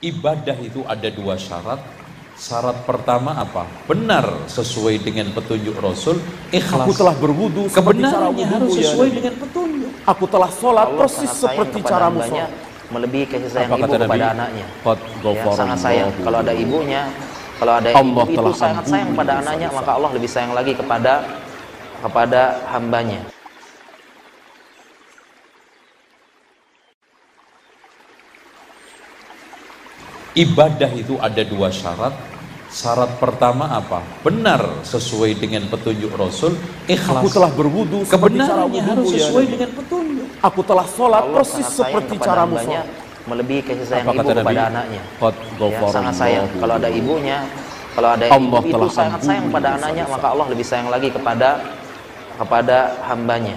ibadah itu ada dua syarat. Syarat pertama apa? Benar sesuai dengan petunjuk Rasul. Ikhlas. Aku telah berwudu kebenarannya harus ya sesuai ya, dengan petunjuk. Aku telah sholat Allah persis seperti cara sholat. Melebihi kasih sayang apa ibu kepada Nabi? anaknya. ya, sangat sayang kalau ada ibunya, kalau ada Allah ibu itu sangat sayang pada anaknya, maka Allah lebih sayang lagi kepada kepada hambanya. ibadah itu ada dua syarat syarat pertama apa benar sesuai dengan petunjuk Rasul ikhlas aku telah berwudu kebenarannya harus ya sesuai ya, dengan petunjuk aku telah sholat Allah persis seperti caramu musuh. melebihi kasih sayang apa ibu kepada Nabi? anaknya ya, sangat sayang kalau ada ibunya kalau ada Allah ibu itu sangat sayang pada anaknya maka Allah lebih sayang lagi kepada kepada hambanya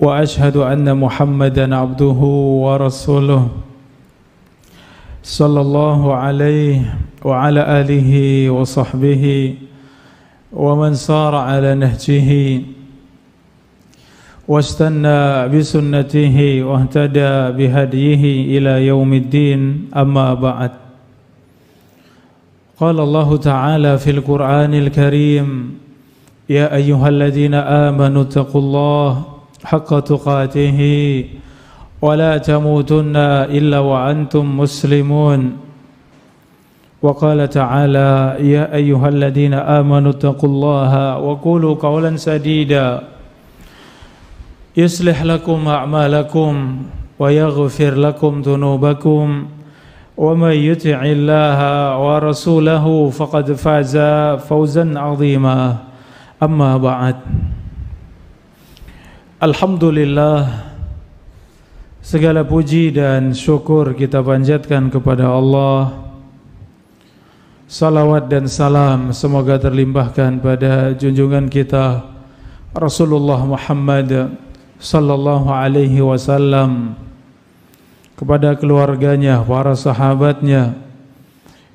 واشهد ان محمدا عبده ورسوله صلى الله عليه وعلى اله وصحبه ومن سار على نهجه واستنى بسنته واهتدى بهديه الى يوم الدين اما بعد قال الله تعالى في القران الكريم يا ايها الذين امنوا اتقوا الله حق تقاته ولا تموتن الا وانتم مسلمون وقال تعالى يا ايها الذين امنوا اتقوا الله وقولوا قولا سديدا يصلح لكم اعمالكم ويغفر لكم ذنوبكم ومن يطع الله ورسوله فقد فاز فوزا عظيما اما بعد Alhamdulillah Segala puji dan syukur kita panjatkan kepada Allah Salawat dan salam semoga terlimpahkan pada junjungan kita Rasulullah Muhammad Sallallahu alaihi wasallam Kepada keluarganya, para sahabatnya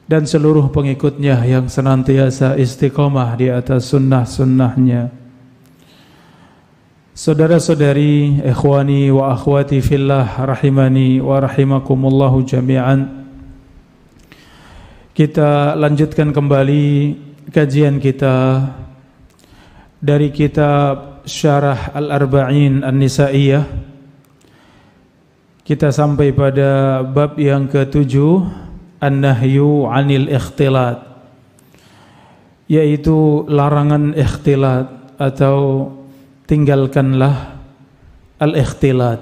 Dan seluruh pengikutnya yang senantiasa istiqomah di atas sunnah-sunnahnya Saudara-saudari, ikhwani wa akhwati fillah rahimani wa rahimakumullahu jami'an. Kita lanjutkan kembali kajian kita dari kitab Syarah Al-Arba'in An-Nisa'iyah. Kita sampai pada bab yang ketujuh, An-Nahyu 'anil Ikhtilat. Yaitu larangan ikhtilat atau tinggalkanlah al-ikhtilat.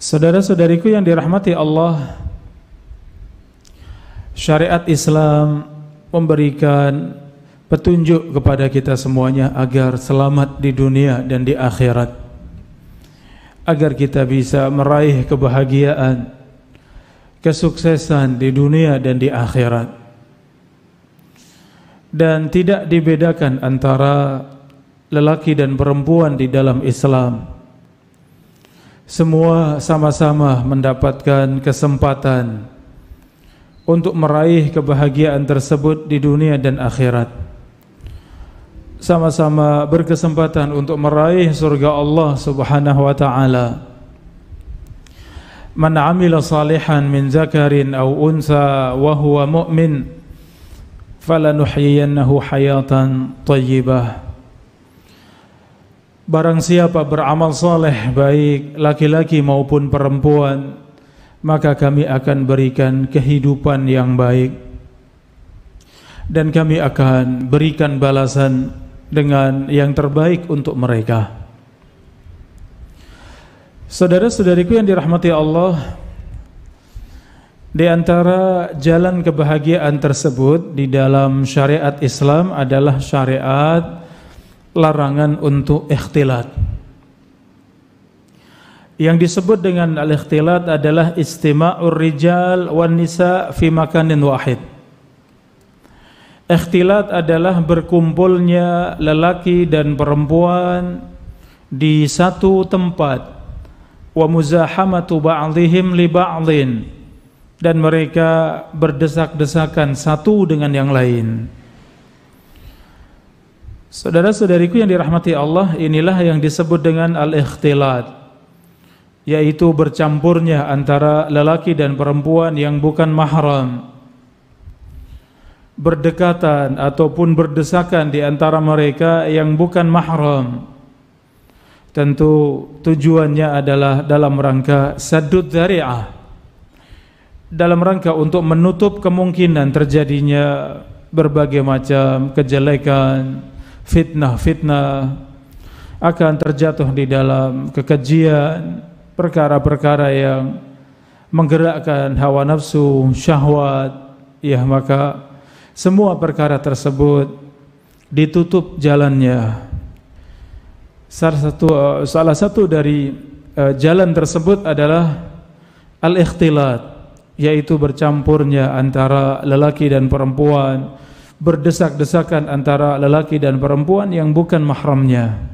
Saudara-saudariku yang dirahmati Allah, syariat Islam memberikan petunjuk kepada kita semuanya agar selamat di dunia dan di akhirat. Agar kita bisa meraih kebahagiaan, kesuksesan di dunia dan di akhirat. Dan tidak dibedakan antara lelaki dan perempuan di dalam Islam. Semua sama-sama mendapatkan kesempatan untuk meraih kebahagiaan tersebut di dunia dan akhirat. Sama-sama berkesempatan untuk meraih surga Allah Subhanahu wa taala. Man 'amila salihan min zakarin aw unsa wa huwa mu'min falanuhyiyannahu hayatan thayyibah Barang siapa beramal soleh baik laki-laki maupun perempuan Maka kami akan berikan kehidupan yang baik Dan kami akan berikan balasan dengan yang terbaik untuk mereka Saudara-saudariku yang dirahmati Allah Di antara jalan kebahagiaan tersebut di dalam syariat Islam adalah syariat larangan untuk ikhtilat. Yang disebut dengan al-ikhtilat adalah istima'ur rijal wan nisa fi makanin wahid. Ikhtilat adalah berkumpulnya lelaki dan perempuan di satu tempat wa muzahamatu ba'dihim li ba'din dan mereka berdesak-desakan satu dengan yang lain. Saudara-saudariku yang dirahmati Allah, inilah yang disebut dengan al-ikhtilat, yaitu bercampurnya antara lelaki dan perempuan yang bukan mahram. Berdekatan ataupun berdesakan di antara mereka yang bukan mahram. Tentu tujuannya adalah dalam rangka sadud Allah, Dalam rangka untuk menutup kemungkinan terjadinya berbagai macam kejelekan, fitnah-fitnah akan terjatuh di dalam kekejian perkara-perkara yang menggerakkan hawa nafsu, syahwat, ya maka semua perkara tersebut ditutup jalannya. Salah satu salah satu dari eh, jalan tersebut adalah al-ikhtilat, yaitu bercampurnya antara lelaki dan perempuan berdesak-desakan antara lelaki dan perempuan yang bukan mahramnya.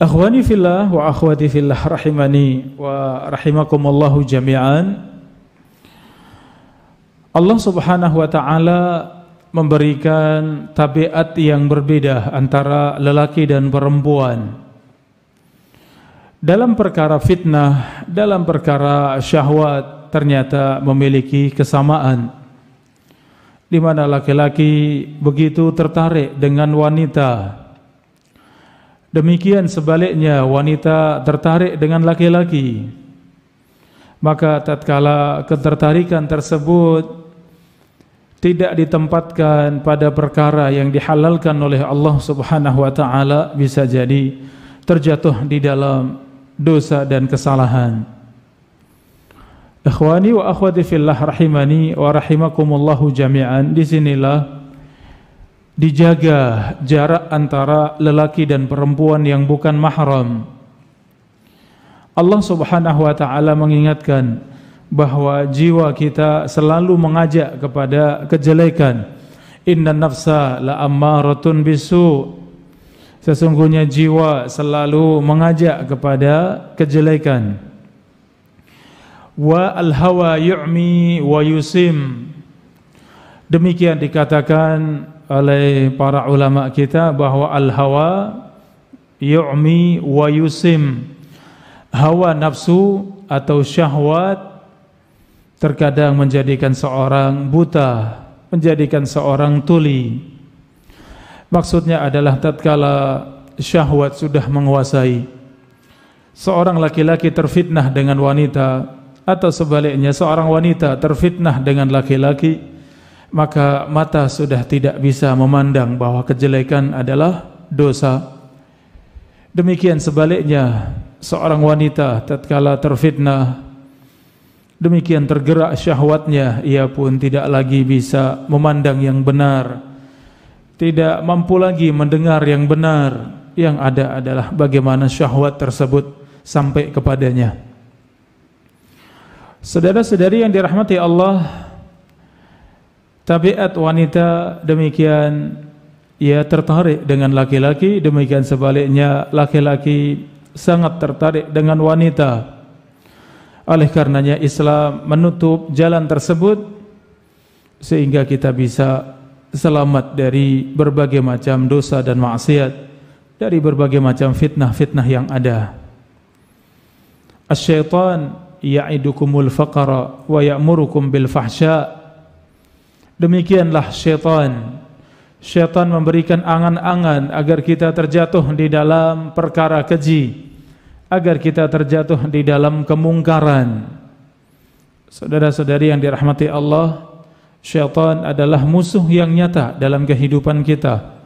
Akhwani fillah wa akhwati fillah rahimani wa rahimakumullahu jami'an. Allah Subhanahu wa taala memberikan tabiat yang berbeda antara lelaki dan perempuan. Dalam perkara fitnah, dalam perkara syahwat ternyata memiliki kesamaan di mana laki-laki begitu tertarik dengan wanita. Demikian sebaliknya wanita tertarik dengan laki-laki. Maka tatkala ketertarikan tersebut tidak ditempatkan pada perkara yang dihalalkan oleh Allah Subhanahu wa taala bisa jadi terjatuh di dalam dosa dan kesalahan. Ikhwani wa akhwati fillah rahimani wa rahimakumullahu jami'an. Disinilah dijaga jarak antara lelaki dan perempuan yang bukan mahram. Allah Subhanahu wa taala mengingatkan bahwa jiwa kita selalu mengajak kepada kejelekan. Inna nafsa la ammaratun bisu. Sesungguhnya jiwa selalu mengajak kepada kejelekan wa al-hawa yu'mi wa yusim. Demikian dikatakan oleh para ulama kita bahwa al-hawa yu'mi wa yusim. Hawa nafsu atau syahwat terkadang menjadikan seorang buta, menjadikan seorang tuli. Maksudnya adalah tatkala syahwat sudah menguasai seorang laki-laki terfitnah dengan wanita atau sebaliknya seorang wanita terfitnah dengan laki-laki maka mata sudah tidak bisa memandang bahwa kejelekan adalah dosa demikian sebaliknya seorang wanita tatkala terfitnah demikian tergerak syahwatnya ia pun tidak lagi bisa memandang yang benar tidak mampu lagi mendengar yang benar yang ada adalah bagaimana syahwat tersebut sampai kepadanya Saudara-saudari yang dirahmati Allah, tabiat wanita demikian ia tertarik dengan laki-laki, demikian sebaliknya laki-laki sangat tertarik dengan wanita. Oleh karenanya Islam menutup jalan tersebut sehingga kita bisa selamat dari berbagai macam dosa dan maksiat, dari berbagai macam fitnah-fitnah yang ada. As-syaitan ya'idukumul faqara wa ya'murukum bil fahsya demikianlah syaitan syaitan memberikan angan-angan agar kita terjatuh di dalam perkara keji agar kita terjatuh di dalam kemungkaran saudara-saudari yang dirahmati Allah syaitan adalah musuh yang nyata dalam kehidupan kita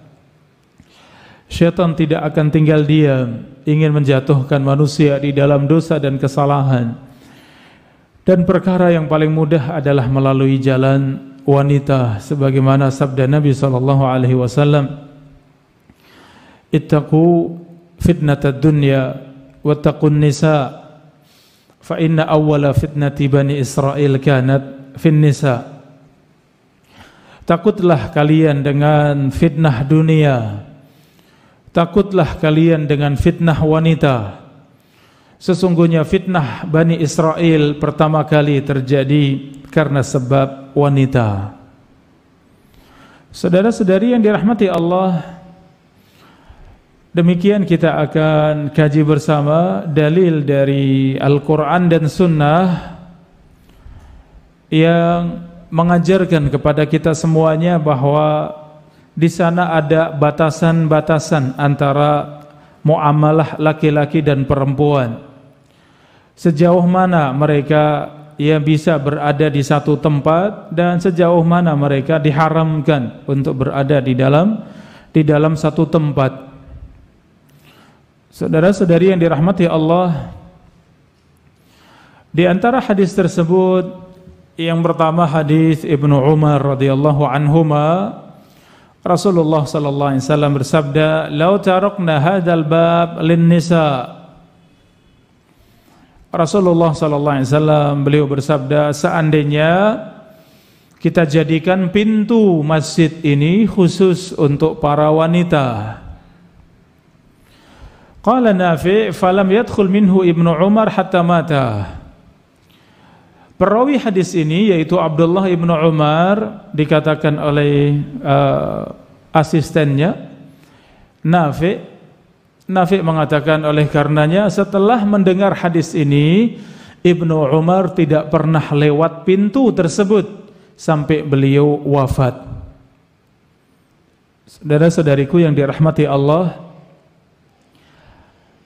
syaitan tidak akan tinggal diam ingin menjatuhkan manusia di dalam dosa dan kesalahan dan perkara yang paling mudah adalah melalui jalan wanita sebagaimana sabda Nabi sallallahu alaihi wasallam Ittaqu fitnatad dunya wattaqun nisa fa inna awwala fitnati bani Israil kanat fin nisa Takutlah kalian dengan fitnah dunia Takutlah kalian dengan fitnah wanita Sesungguhnya fitnah Bani Israel pertama kali terjadi karena sebab wanita. Saudara-saudari yang dirahmati Allah, demikian kita akan kaji bersama dalil dari Al-Quran dan Sunnah yang mengajarkan kepada kita semuanya bahwa di sana ada batasan-batasan antara muamalah laki-laki dan perempuan. Sejauh mana mereka yang bisa berada di satu tempat dan sejauh mana mereka diharamkan untuk berada di dalam di dalam satu tempat. Saudara-saudari yang dirahmati Allah, di antara hadis tersebut yang pertama hadis Ibnu Umar radhiyallahu anhuma Rasulullah sallallahu alaihi wasallam bersabda, "Lau tarakna hadzal bab lin-nisa." Rasulullah sallallahu alaihi wasallam beliau bersabda, "Seandainya kita jadikan pintu masjid ini khusus untuk para wanita." Qala Nafi, "Falam yadkhul minhu Ibnu Umar hatta mata." Perawi hadis ini yaitu Abdullah ibnu Umar dikatakan oleh uh, asistennya Nafi Nafi mengatakan oleh karenanya setelah mendengar hadis ini Ibnu Umar tidak pernah lewat pintu tersebut sampai beliau wafat. Saudara-saudariku yang dirahmati Allah,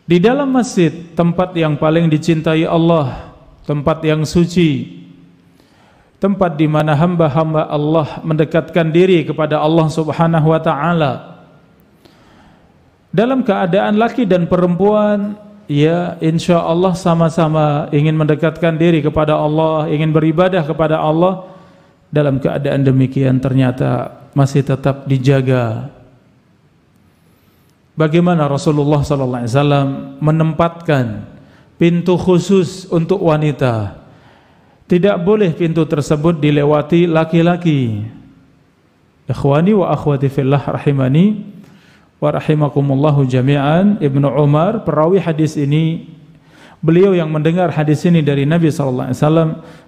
di dalam masjid tempat yang paling dicintai Allah, tempat yang suci, tempat di mana hamba-hamba Allah mendekatkan diri kepada Allah Subhanahu wa taala. Dalam keadaan laki dan perempuan ya insya Allah sama-sama ingin mendekatkan diri kepada Allah, ingin beribadah kepada Allah dalam keadaan demikian ternyata masih tetap dijaga bagaimana Rasulullah sallallahu alaihi wasallam menempatkan pintu khusus untuk wanita. Tidak boleh pintu tersebut dilewati laki-laki. Ikhwani wa akhwati fillah rahimani wa rahimakumullahu jami'an. Ibnu Umar perawi hadis ini beliau yang mendengar hadis ini dari Nabi saw.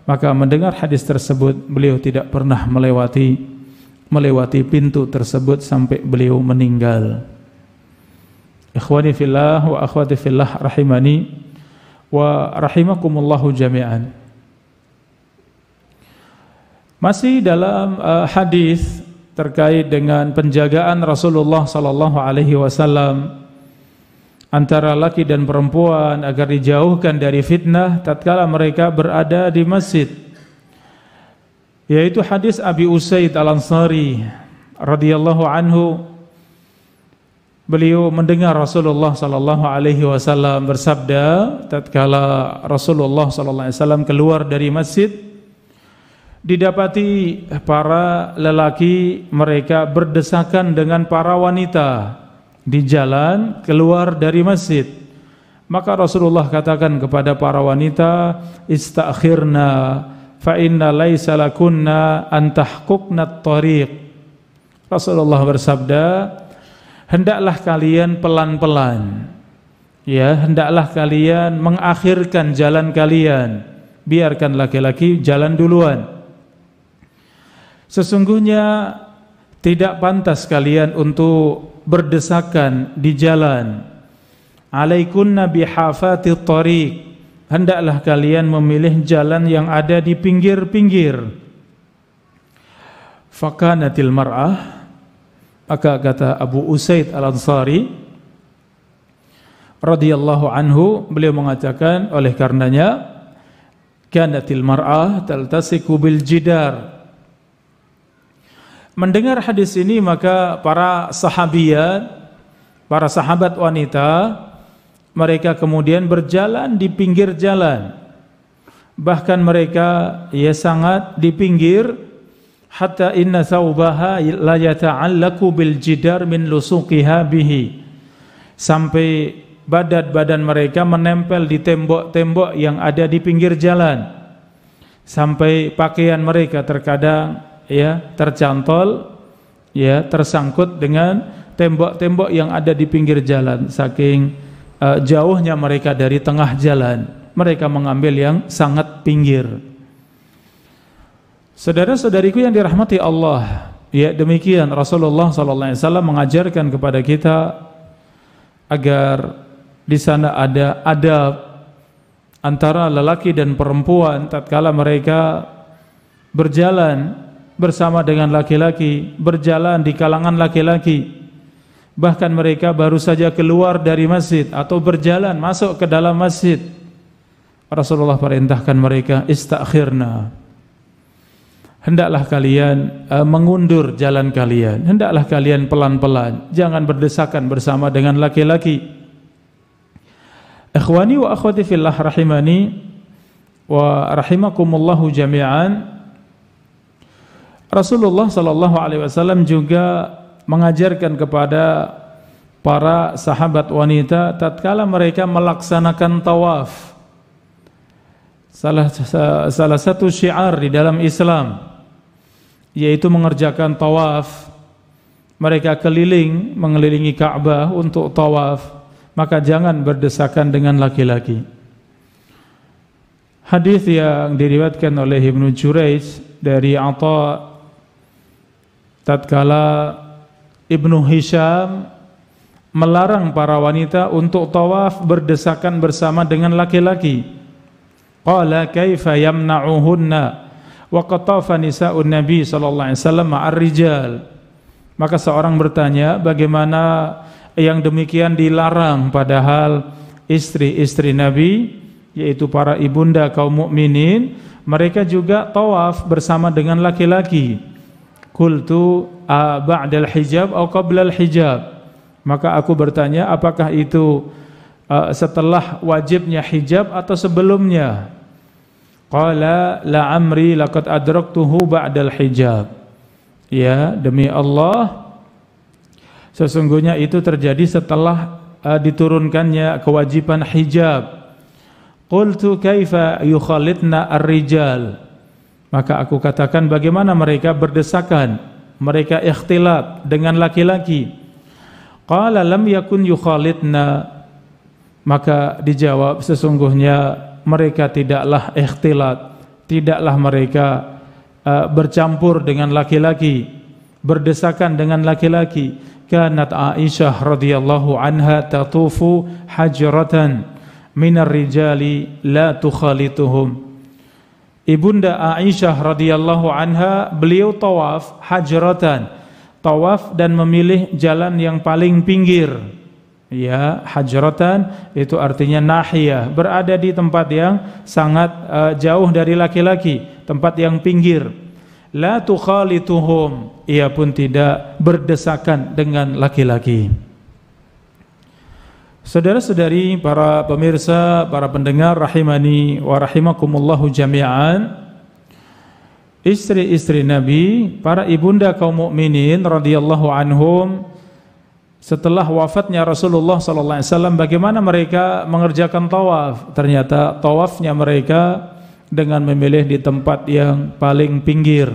maka mendengar hadis tersebut beliau tidak pernah melewati melewati pintu tersebut sampai beliau meninggal. Ikhwani fillah wa akhwati fillah rahimani wa rahimakumullahu jami'an. Masih dalam uh, hadis terkait dengan penjagaan Rasulullah sallallahu alaihi wasallam antara laki dan perempuan agar dijauhkan dari fitnah tatkala mereka berada di masjid. Yaitu hadis Abi Usaid Al-Ansari radhiyallahu anhu beliau mendengar Rasulullah sallallahu alaihi wasallam bersabda tatkala Rasulullah sallallahu alaihi wasallam keluar dari masjid didapati para lelaki mereka berdesakan dengan para wanita di jalan keluar dari masjid maka Rasulullah katakan kepada para wanita istakhirna fa inna laisa lakunna an tahquqna tariq Rasulullah bersabda hendaklah kalian pelan-pelan ya hendaklah kalian mengakhirkan jalan kalian biarkan laki-laki jalan duluan sesungguhnya tidak pantas kalian untuk berdesakan di jalan alaikunna bihafati tariq hendaklah kalian memilih jalan yang ada di pinggir-pinggir fakanatil mar'ah maka kata Abu Usaid Al-Ansari radhiyallahu anhu beliau mengatakan oleh karenanya kanatil mar'ah taltasiku bil jidar mendengar hadis ini maka para sahabiyat, para sahabat wanita mereka kemudian berjalan di pinggir jalan bahkan mereka ya sangat di pinggir hatta inna thawbaha la yata'allaku bil jidar min lusuqiha bihi sampai badan-badan mereka menempel di tembok-tembok yang ada di pinggir jalan sampai pakaian mereka terkadang ya tercantol ya tersangkut dengan tembok-tembok yang ada di pinggir jalan saking uh, jauhnya mereka dari tengah jalan mereka mengambil yang sangat pinggir Saudara-saudariku yang dirahmati Allah, ya demikian Rasulullah SAW mengajarkan kepada kita agar di sana ada adab antara lelaki dan perempuan tatkala mereka berjalan bersama dengan laki-laki, berjalan di kalangan laki-laki. Bahkan mereka baru saja keluar dari masjid atau berjalan masuk ke dalam masjid. Rasulullah perintahkan mereka istakhirna hendaklah kalian uh, mengundur jalan kalian hendaklah kalian pelan-pelan jangan berdesakan bersama dengan laki-laki ikhwani wa akhwati fillah rahimani wa rahimakumullahu jami'an Rasulullah sallallahu alaihi wasallam juga mengajarkan kepada para sahabat wanita tatkala mereka melaksanakan tawaf salah salah satu syiar di dalam Islam yaitu mengerjakan tawaf. Mereka keliling mengelilingi Ka'bah untuk tawaf, maka jangan berdesakan dengan laki-laki. Hadis yang diriwayatkan oleh Ibnu jurais dari Atha tatkala Ibnu Hisham melarang para wanita untuk tawaf berdesakan bersama dengan laki-laki. Qala kaifa yamna'uhunna? wa qatafa nisa'un nabi sallallahu alaihi wasallam rijal maka seorang bertanya bagaimana yang demikian dilarang padahal istri-istri nabi yaitu para ibunda kaum mukminin mereka juga tawaf bersama dengan laki-laki kultu ba'dal hijab atau qablal hijab maka aku bertanya apakah itu eh, setelah wajibnya hijab atau sebelumnya Qala la amri laqad adraktuhu ba'dal hijab. Ya, demi Allah sesungguhnya itu terjadi setelah uh, diturunkannya kewajiban hijab. Qultu kaifa yukhalitna ar-rijal? Maka aku katakan bagaimana mereka berdesakan, mereka ikhtilaf dengan laki-laki. Qala lam yakun yukhalitna. Maka dijawab sesungguhnya mereka tidaklah ikhtilat, tidaklah mereka uh, bercampur dengan laki-laki, berdesakan dengan laki-laki. Kanat Aisyah radhiyallahu anha tatufu hajratan minar rijali la tukhalituhum. Ibunda Aisyah radhiyallahu anha beliau tawaf hajratan, tawaf dan memilih jalan yang paling pinggir ya hajratan itu artinya nahiyah berada di tempat yang sangat uh, jauh dari laki-laki tempat yang pinggir la tukhalituhum ia pun tidak berdesakan dengan laki-laki Saudara-saudari para pemirsa para pendengar rahimani wa rahimakumullahu jami'an istri-istri Nabi para ibunda kaum mukminin radhiyallahu anhum setelah wafatnya Rasulullah SAW bagaimana mereka mengerjakan tawaf ternyata tawafnya mereka dengan memilih di tempat yang paling pinggir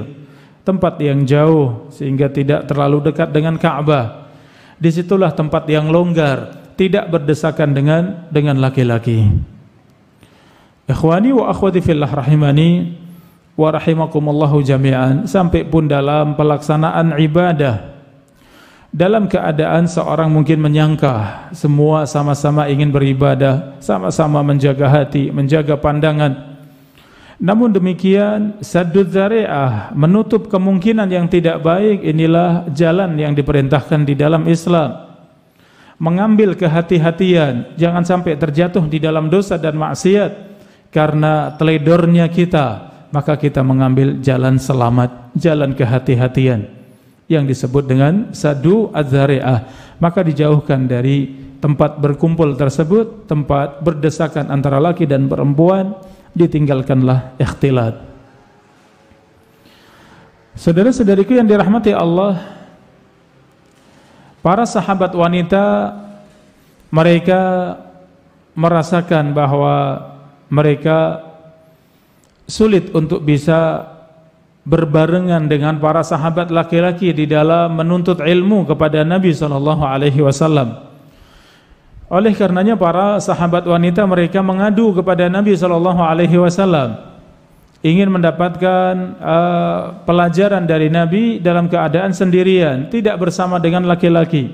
tempat yang jauh sehingga tidak terlalu dekat dengan Ka'bah disitulah tempat yang longgar tidak berdesakan dengan dengan laki-laki ikhwani wa akhwati fillah rahimani wa rahimakumullahu jami'an sampai pun dalam pelaksanaan ibadah dalam keadaan seorang mungkin menyangka semua sama-sama ingin beribadah, sama-sama menjaga hati, menjaga pandangan. Namun demikian, sadud zari'ah menutup kemungkinan yang tidak baik inilah jalan yang diperintahkan di dalam Islam. Mengambil kehati-hatian, jangan sampai terjatuh di dalam dosa dan maksiat karena teledornya kita, maka kita mengambil jalan selamat, jalan kehati-hatian yang disebut dengan sadu adzariah maka dijauhkan dari tempat berkumpul tersebut tempat berdesakan antara laki dan perempuan ditinggalkanlah ikhtilat saudara-saudariku yang dirahmati Allah para sahabat wanita mereka merasakan bahwa mereka sulit untuk bisa berbarengan dengan para sahabat laki-laki di dalam menuntut ilmu kepada Nabi Shallallahu Alaihi Wasallam. Oleh karenanya para sahabat wanita mereka mengadu kepada Nabi Shallallahu Alaihi Wasallam ingin mendapatkan uh, pelajaran dari Nabi dalam keadaan sendirian, tidak bersama dengan laki-laki.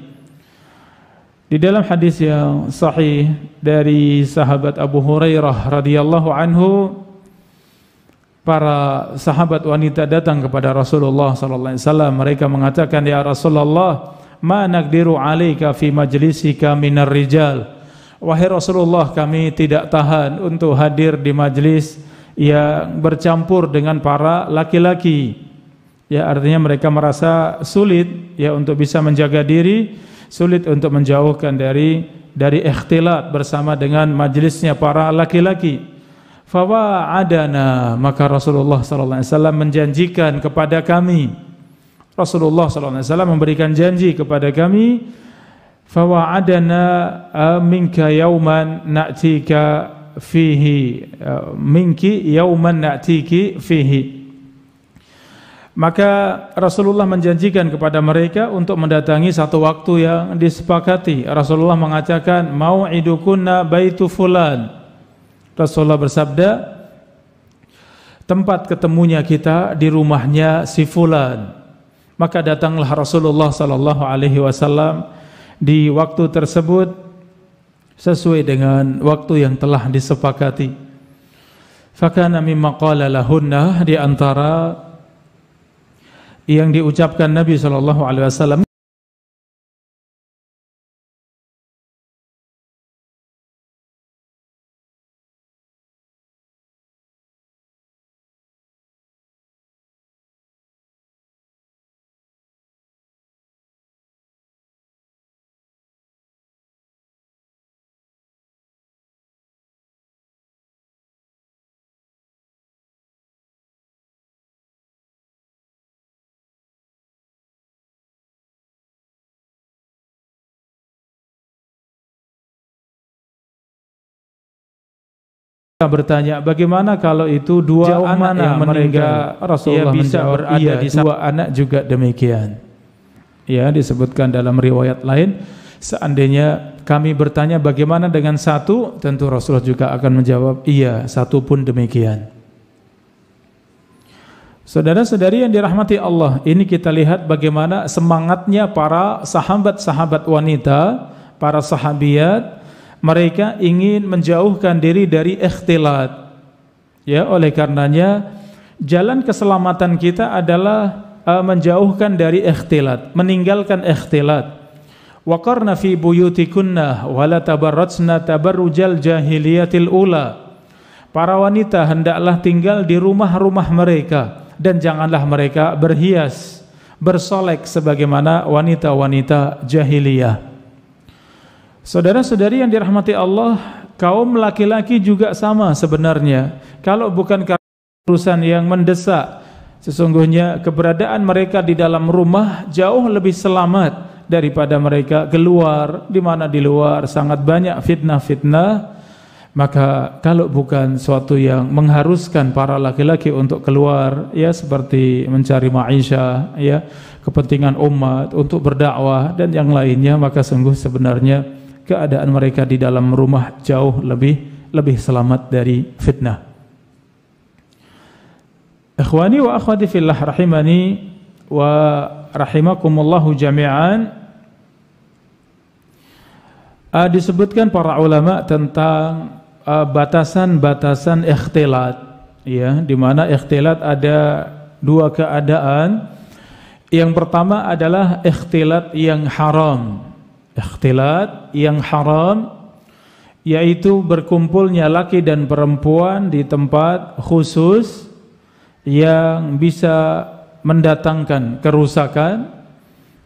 Di dalam hadis yang sahih dari sahabat Abu Hurairah radhiyallahu anhu para sahabat wanita datang kepada Rasulullah sallallahu alaihi wasallam mereka mengatakan ya Rasulullah ma naqdiru alaika fi majlisika minar rijal wahai Rasulullah kami tidak tahan untuk hadir di majlis yang bercampur dengan para laki-laki ya artinya mereka merasa sulit ya untuk bisa menjaga diri sulit untuk menjauhkan dari dari ikhtilat bersama dengan majlisnya para laki-laki Fawa adana maka Rasulullah sallallahu alaihi wasallam menjanjikan kepada kami. Rasulullah sallallahu alaihi wasallam memberikan janji kepada kami, fawa adana minka yauman na'tika fihi minki yauman na'tiki fihi. Maka Rasulullah menjanjikan kepada mereka untuk mendatangi satu waktu yang disepakati. Rasulullah mengatakan, mau idukunna baitu fulan." Rasulullah bersabda, tempat ketemunya kita di rumahnya si fulan. Maka datanglah Rasulullah sallallahu alaihi wasallam di waktu tersebut sesuai dengan waktu yang telah disepakati. Fakana mimma qala lahunna di antara yang diucapkan Nabi sallallahu alaihi wasallam kita bertanya bagaimana kalau itu dua Jauh anak mana yang meninggal mereka, Rasulullah ia bisa menjawab, berada iya, di dua anak juga demikian ya disebutkan dalam riwayat lain seandainya kami bertanya bagaimana dengan satu tentu Rasulullah juga akan menjawab iya satu pun demikian Saudara-saudari yang dirahmati Allah, ini kita lihat bagaimana semangatnya para sahabat-sahabat wanita, para sahabiat mereka ingin menjauhkan diri dari ikhtilat. Ya, oleh karenanya jalan keselamatan kita adalah uh, menjauhkan dari ikhtilat, meninggalkan ikhtilat. Waqarna fi buyutikunna wa la tabarrujal jahiliyatil ula. Para wanita hendaklah tinggal di rumah-rumah mereka dan janganlah mereka berhias, bersolek sebagaimana wanita-wanita jahiliyah. Saudara-saudari yang dirahmati Allah, kaum laki-laki juga sama sebenarnya. Kalau bukan karena urusan yang mendesak, sesungguhnya keberadaan mereka di dalam rumah jauh lebih selamat daripada mereka keluar di mana di luar sangat banyak fitnah-fitnah. Maka kalau bukan suatu yang mengharuskan para laki-laki untuk keluar ya seperti mencari maisha ya kepentingan umat untuk berdakwah dan yang lainnya maka sungguh sebenarnya keadaan mereka di dalam rumah jauh lebih lebih selamat dari fitnah. Ikhwani wa akhwati fillah rahimani wa rahimakumullahu jami'an. Uh, disebutkan para ulama tentang ah, batasan-batasan uh, ikhtilat ya, di mana ikhtilat ada dua keadaan. Yang pertama adalah ikhtilat yang haram Ikhtilat yang haram yaitu berkumpulnya laki dan perempuan di tempat khusus yang bisa mendatangkan kerusakan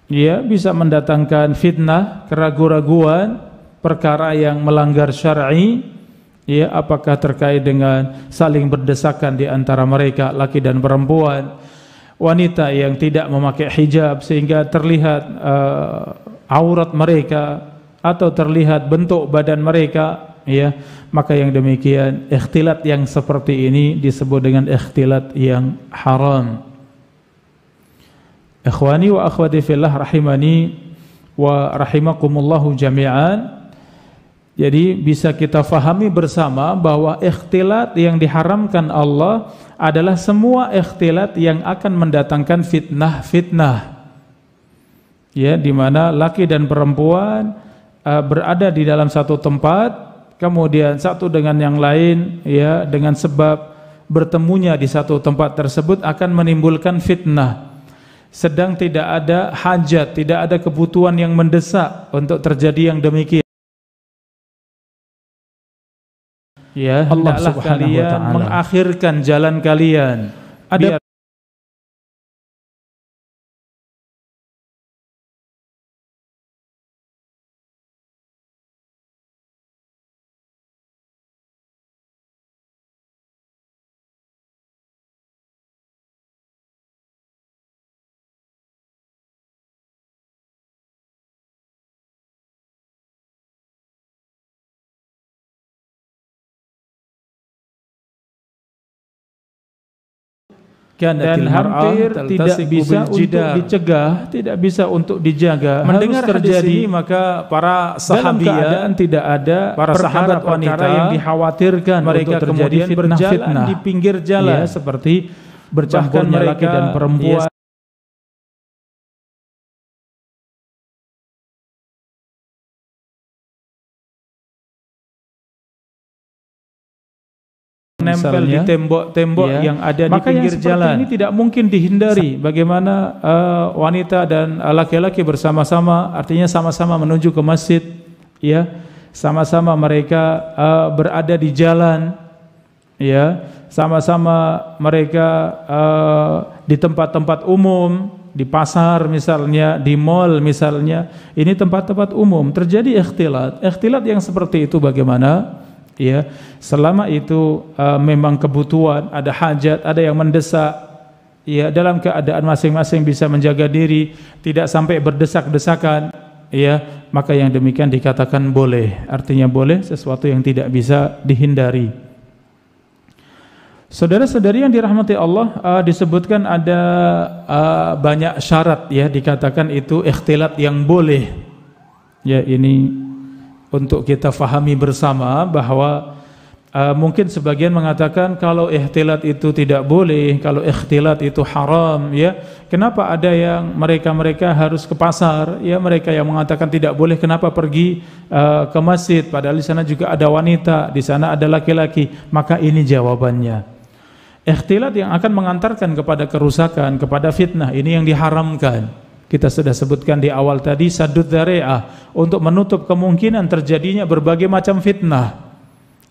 ya bisa mendatangkan fitnah keraguan-raguan perkara yang melanggar syar'i ya apakah terkait dengan saling berdesakan di antara mereka laki dan perempuan wanita yang tidak memakai hijab sehingga terlihat uh, aurat mereka atau terlihat bentuk badan mereka ya maka yang demikian ikhtilat yang seperti ini disebut dengan ikhtilat yang haram ikhwani wa akhwati fillah rahimani wa rahimakumullahu jami'an jadi bisa kita fahami bersama bahwa ikhtilat yang diharamkan Allah adalah semua ikhtilat yang akan mendatangkan fitnah-fitnah ya di mana laki dan perempuan uh, berada di dalam satu tempat kemudian satu dengan yang lain ya dengan sebab bertemunya di satu tempat tersebut akan menimbulkan fitnah sedang tidak ada hajat, tidak ada kebutuhan yang mendesak untuk terjadi yang demikian. Ya, Allah Subhanahu kalian wa ta'ala. mengakhirkan jalan kalian. Ada Biar dan hampir tidak bisa untuk dicegah, tidak bisa untuk dijaga. Mendengar harus terjadi ini, maka para sahabat ya, tidak ada para sahabat wanita yang dikhawatirkan mereka untuk terjadi kemudian fitnah, berjalan di pinggir iya, jalan ya, seperti bercampurnya laki dan perempuan. Ya, menempel misalnya, di tembok-tembok ya, yang ada di pinggir yang jalan. ini tidak mungkin dihindari. Bagaimana uh, wanita dan eh, laki-laki bersama-sama, artinya sama-sama menuju ke masjid, ya, sama-sama mereka uh, berada di jalan, ya, sama-sama mereka uh, di tempat-tempat umum, di pasar misalnya, di mall misalnya. Ini tempat-tempat umum terjadi ikhtilat. Ikhtilat yang seperti itu bagaimana? ya selama itu uh, memang kebutuhan ada hajat ada yang mendesak ya dalam keadaan masing-masing bisa menjaga diri tidak sampai berdesak-desakan ya maka yang demikian dikatakan boleh artinya boleh sesuatu yang tidak bisa dihindari Saudara-saudari yang dirahmati Allah uh, disebutkan ada uh, banyak syarat ya dikatakan itu ikhtilat yang boleh ya ini untuk kita fahami bersama bahwa uh, mungkin sebagian mengatakan kalau ikhtilat itu tidak boleh, kalau ikhtilat itu haram ya. Kenapa ada yang mereka-mereka harus ke pasar ya, mereka yang mengatakan tidak boleh kenapa pergi uh, ke masjid padahal di sana juga ada wanita, di sana ada laki-laki. Maka ini jawabannya. Ikhtilat yang akan mengantarkan kepada kerusakan, kepada fitnah ini yang diharamkan kita sudah sebutkan di awal tadi sadud dari'ah untuk menutup kemungkinan terjadinya berbagai macam fitnah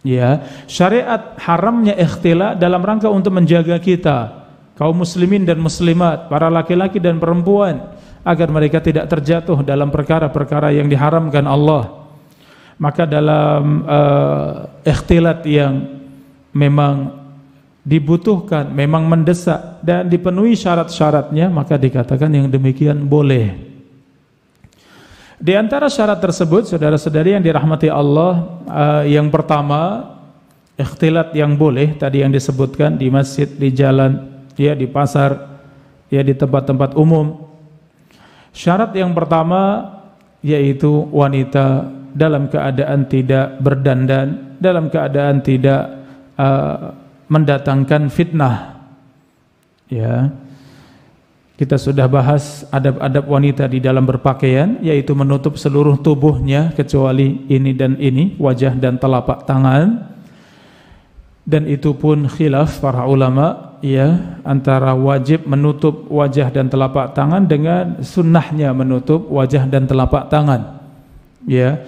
ya syariat haramnya ikhtilat dalam rangka untuk menjaga kita kaum muslimin dan muslimat para laki-laki dan perempuan agar mereka tidak terjatuh dalam perkara-perkara yang diharamkan Allah maka dalam uh, eh, ikhtilat yang memang dibutuhkan, memang mendesak dan dipenuhi syarat-syaratnya, maka dikatakan yang demikian boleh. Di antara syarat tersebut, saudara-saudari yang dirahmati Allah, uh, yang pertama ikhtilat yang boleh tadi yang disebutkan di masjid, di jalan, ya di pasar, ya di tempat-tempat umum. Syarat yang pertama yaitu wanita dalam keadaan tidak berdandan, dalam keadaan tidak uh, mendatangkan fitnah. Ya. Kita sudah bahas adab-adab wanita di dalam berpakaian yaitu menutup seluruh tubuhnya kecuali ini dan ini, wajah dan telapak tangan. Dan itu pun khilaf para ulama ya antara wajib menutup wajah dan telapak tangan dengan sunnahnya menutup wajah dan telapak tangan. Ya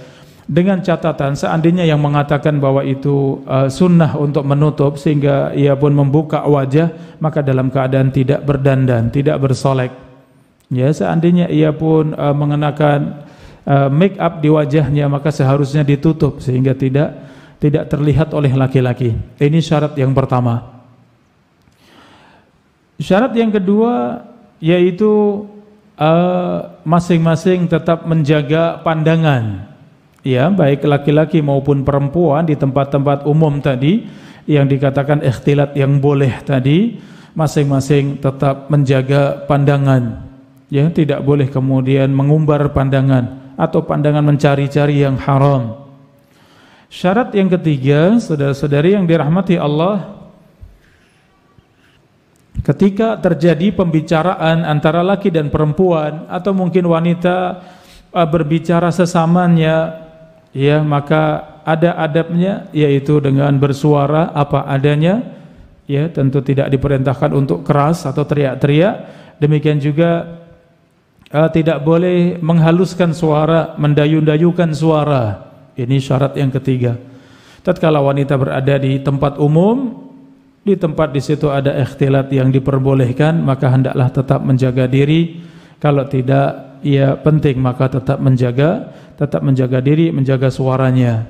dengan catatan seandainya yang mengatakan bahwa itu uh, sunnah untuk menutup sehingga ia pun membuka wajah maka dalam keadaan tidak berdandan tidak bersolek ya seandainya ia pun uh, mengenakan uh, make up di wajahnya maka seharusnya ditutup sehingga tidak tidak terlihat oleh laki-laki ini syarat yang pertama syarat yang kedua yaitu uh, masing-masing uh, masing -masing tetap menjaga pandangan ya baik laki-laki maupun perempuan di tempat-tempat umum tadi yang dikatakan ikhtilat yang boleh tadi masing-masing tetap menjaga pandangan ya tidak boleh kemudian mengumbar pandangan atau pandangan mencari-cari yang haram syarat yang ketiga saudara-saudari yang dirahmati Allah Ketika terjadi pembicaraan antara laki dan perempuan atau mungkin wanita eh, berbicara sesamanya ya maka ada adabnya yaitu dengan bersuara apa adanya ya tentu tidak diperintahkan untuk keras atau teriak-teriak demikian juga uh, tidak boleh menghaluskan suara mendayu-dayukan suara ini syarat yang ketiga tatkala wanita berada di tempat umum di tempat di situ ada ikhtilat yang diperbolehkan maka hendaklah tetap menjaga diri kalau tidak ia penting maka tetap menjaga tetap menjaga diri menjaga suaranya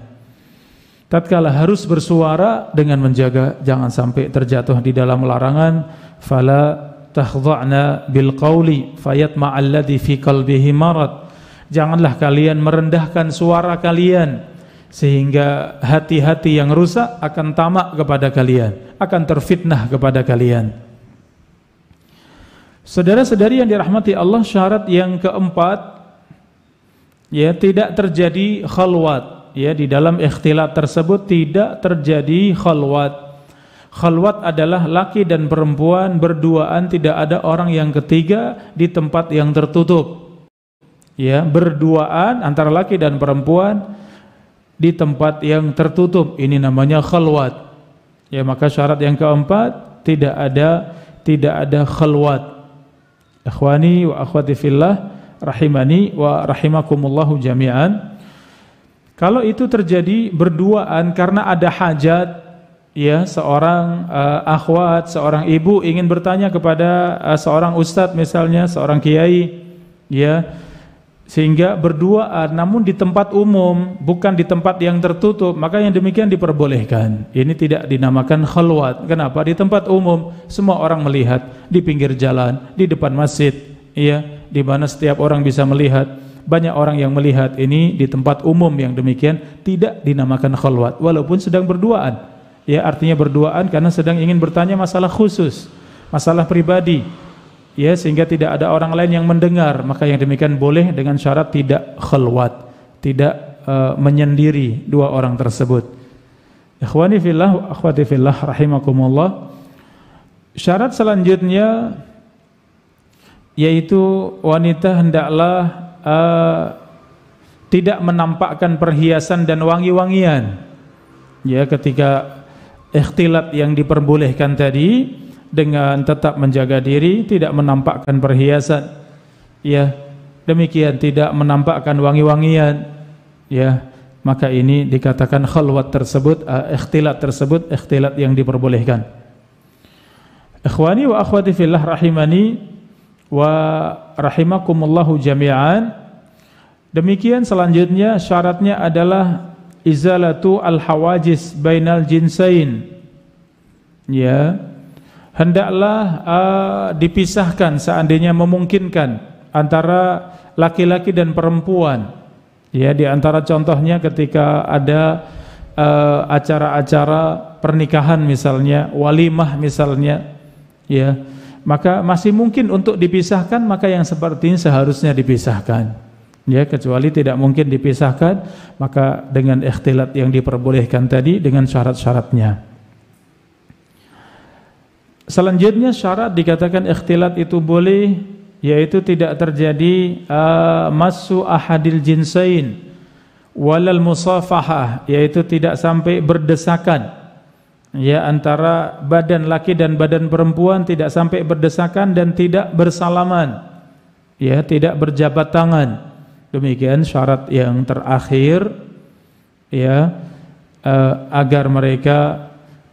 tatkala harus bersuara dengan menjaga jangan sampai terjatuh di dalam larangan fala tahdha'na bil qawli fayatma alladhi fi qalbihi marad janganlah kalian merendahkan suara kalian sehingga hati-hati yang rusak akan tamak kepada kalian akan terfitnah kepada kalian Saudara-saudari yang dirahmati Allah, syarat yang keempat ya tidak terjadi khalwat. Ya, di dalam ikhtilat tersebut tidak terjadi khalwat. Khalwat adalah laki dan perempuan berduaan tidak ada orang yang ketiga di tempat yang tertutup. Ya, berduaan antara laki dan perempuan di tempat yang tertutup. Ini namanya khalwat. Ya, maka syarat yang keempat tidak ada tidak ada khalwat. Ikhwani wa akhwati fillah rahimani wa rahimakumullahu jami'an. Kalau itu terjadi berduaan karena ada hajat ya seorang uh, akhwat, seorang ibu ingin bertanya kepada uh, seorang ustadz misalnya, seorang kiai ya sehingga berduaan ah, namun di tempat umum bukan di tempat yang tertutup maka yang demikian diperbolehkan ini tidak dinamakan khalwat kenapa di tempat umum semua orang melihat di pinggir jalan di depan masjid ya di mana setiap orang bisa melihat banyak orang yang melihat ini di tempat umum yang demikian tidak dinamakan khalwat walaupun sedang berduaan ya artinya berduaan karena sedang ingin bertanya masalah khusus masalah pribadi ya sehingga tidak ada orang lain yang mendengar maka yang demikian boleh dengan syarat tidak khalwat tidak uh, menyendiri dua orang tersebut ikhwani fillah akhwati fillah rahimakumullah syarat selanjutnya yaitu wanita hendaklah uh, tidak menampakkan perhiasan dan wangi-wangian ya ketika ikhtilat yang diperbolehkan tadi dengan tetap menjaga diri, tidak menampakkan perhiasan. Ya, demikian tidak menampakkan wangi-wangian. Ya, maka ini dikatakan khalwat tersebut, uh, ikhtilat tersebut, ikhtilat yang diperbolehkan. Ikhwani wa akhwati fillah rahimani wa rahimakumullahu jami'an. Demikian selanjutnya syaratnya adalah izalatu al-hawajis bainal jinsain. Ya hendaklah uh, dipisahkan seandainya memungkinkan antara laki-laki dan perempuan. Ya, di antara contohnya ketika ada uh, acara-acara uh, pernikahan misalnya, walimah misalnya, ya. Maka masih mungkin untuk dipisahkan, maka yang seperti ini seharusnya dipisahkan. Ya, kecuali tidak mungkin dipisahkan, maka dengan ikhtilat yang diperbolehkan tadi dengan syarat-syaratnya. Selanjutnya syarat dikatakan ikhtilat itu boleh yaitu tidak terjadi uh, masu ahadil jinsain walal musafahah yaitu tidak sampai berdesakan ya antara badan laki dan badan perempuan tidak sampai berdesakan dan tidak bersalaman ya tidak berjabat tangan demikian syarat yang terakhir ya uh, agar mereka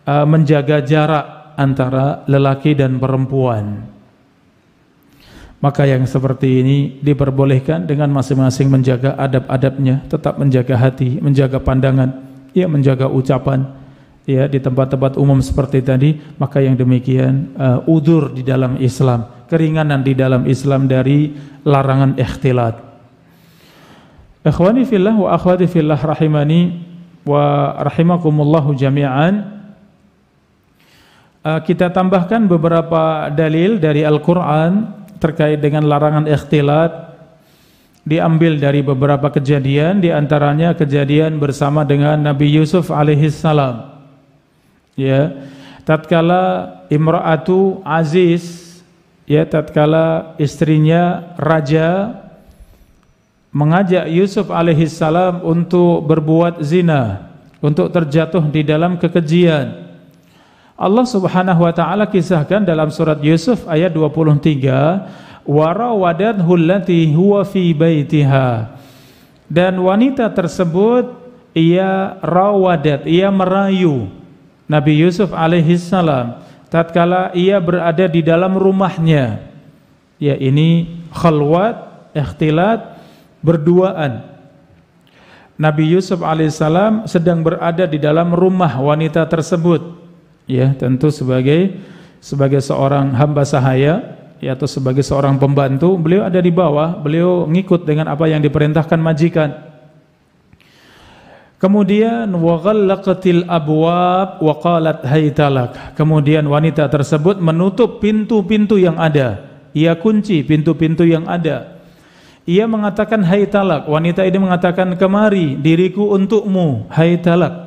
uh, menjaga jarak antara lelaki dan perempuan. Maka yang seperti ini diperbolehkan dengan masing-masing menjaga adab-adabnya, tetap menjaga hati, menjaga pandangan, ya menjaga ucapan, ya di tempat-tempat umum seperti tadi. Maka yang demikian uh, udur di dalam Islam, keringanan di dalam Islam dari larangan ikhtilat. Ikhwani fillah wa akhwati fillah rahimani wa rahimakumullahu jami'an. Eh, kita tambahkan beberapa dalil dari Al-Quran terkait dengan larangan ikhtilat diambil dari beberapa kejadian diantaranya kejadian bersama dengan Nabi Yusuf alaihissalam salam ya tatkala imraatu aziz ya tatkala istrinya raja mengajak Yusuf alaihissalam salam untuk berbuat zina untuk terjatuh di dalam kekejian Allah Subhanahu wa taala kisahkan dalam surat Yusuf ayat 23 warawadathu allati huwa fi baitiha dan wanita tersebut ia rawadat ia merayu Nabi Yusuf alaihi salam tatkala ia berada di dalam rumahnya ya ini khalwat ikhtilat berduaan Nabi Yusuf alaihissalam sedang berada di dalam rumah wanita tersebut ya tentu sebagai sebagai seorang hamba sahaya ya atau sebagai seorang pembantu beliau ada di bawah beliau ngikut dengan apa yang diperintahkan majikan kemudian waghallaqatil abwab wa qalat haytalak kemudian wanita tersebut menutup pintu-pintu yang ada ia kunci pintu-pintu yang ada ia mengatakan hai talak wanita ini mengatakan kemari diriku untukmu hai talak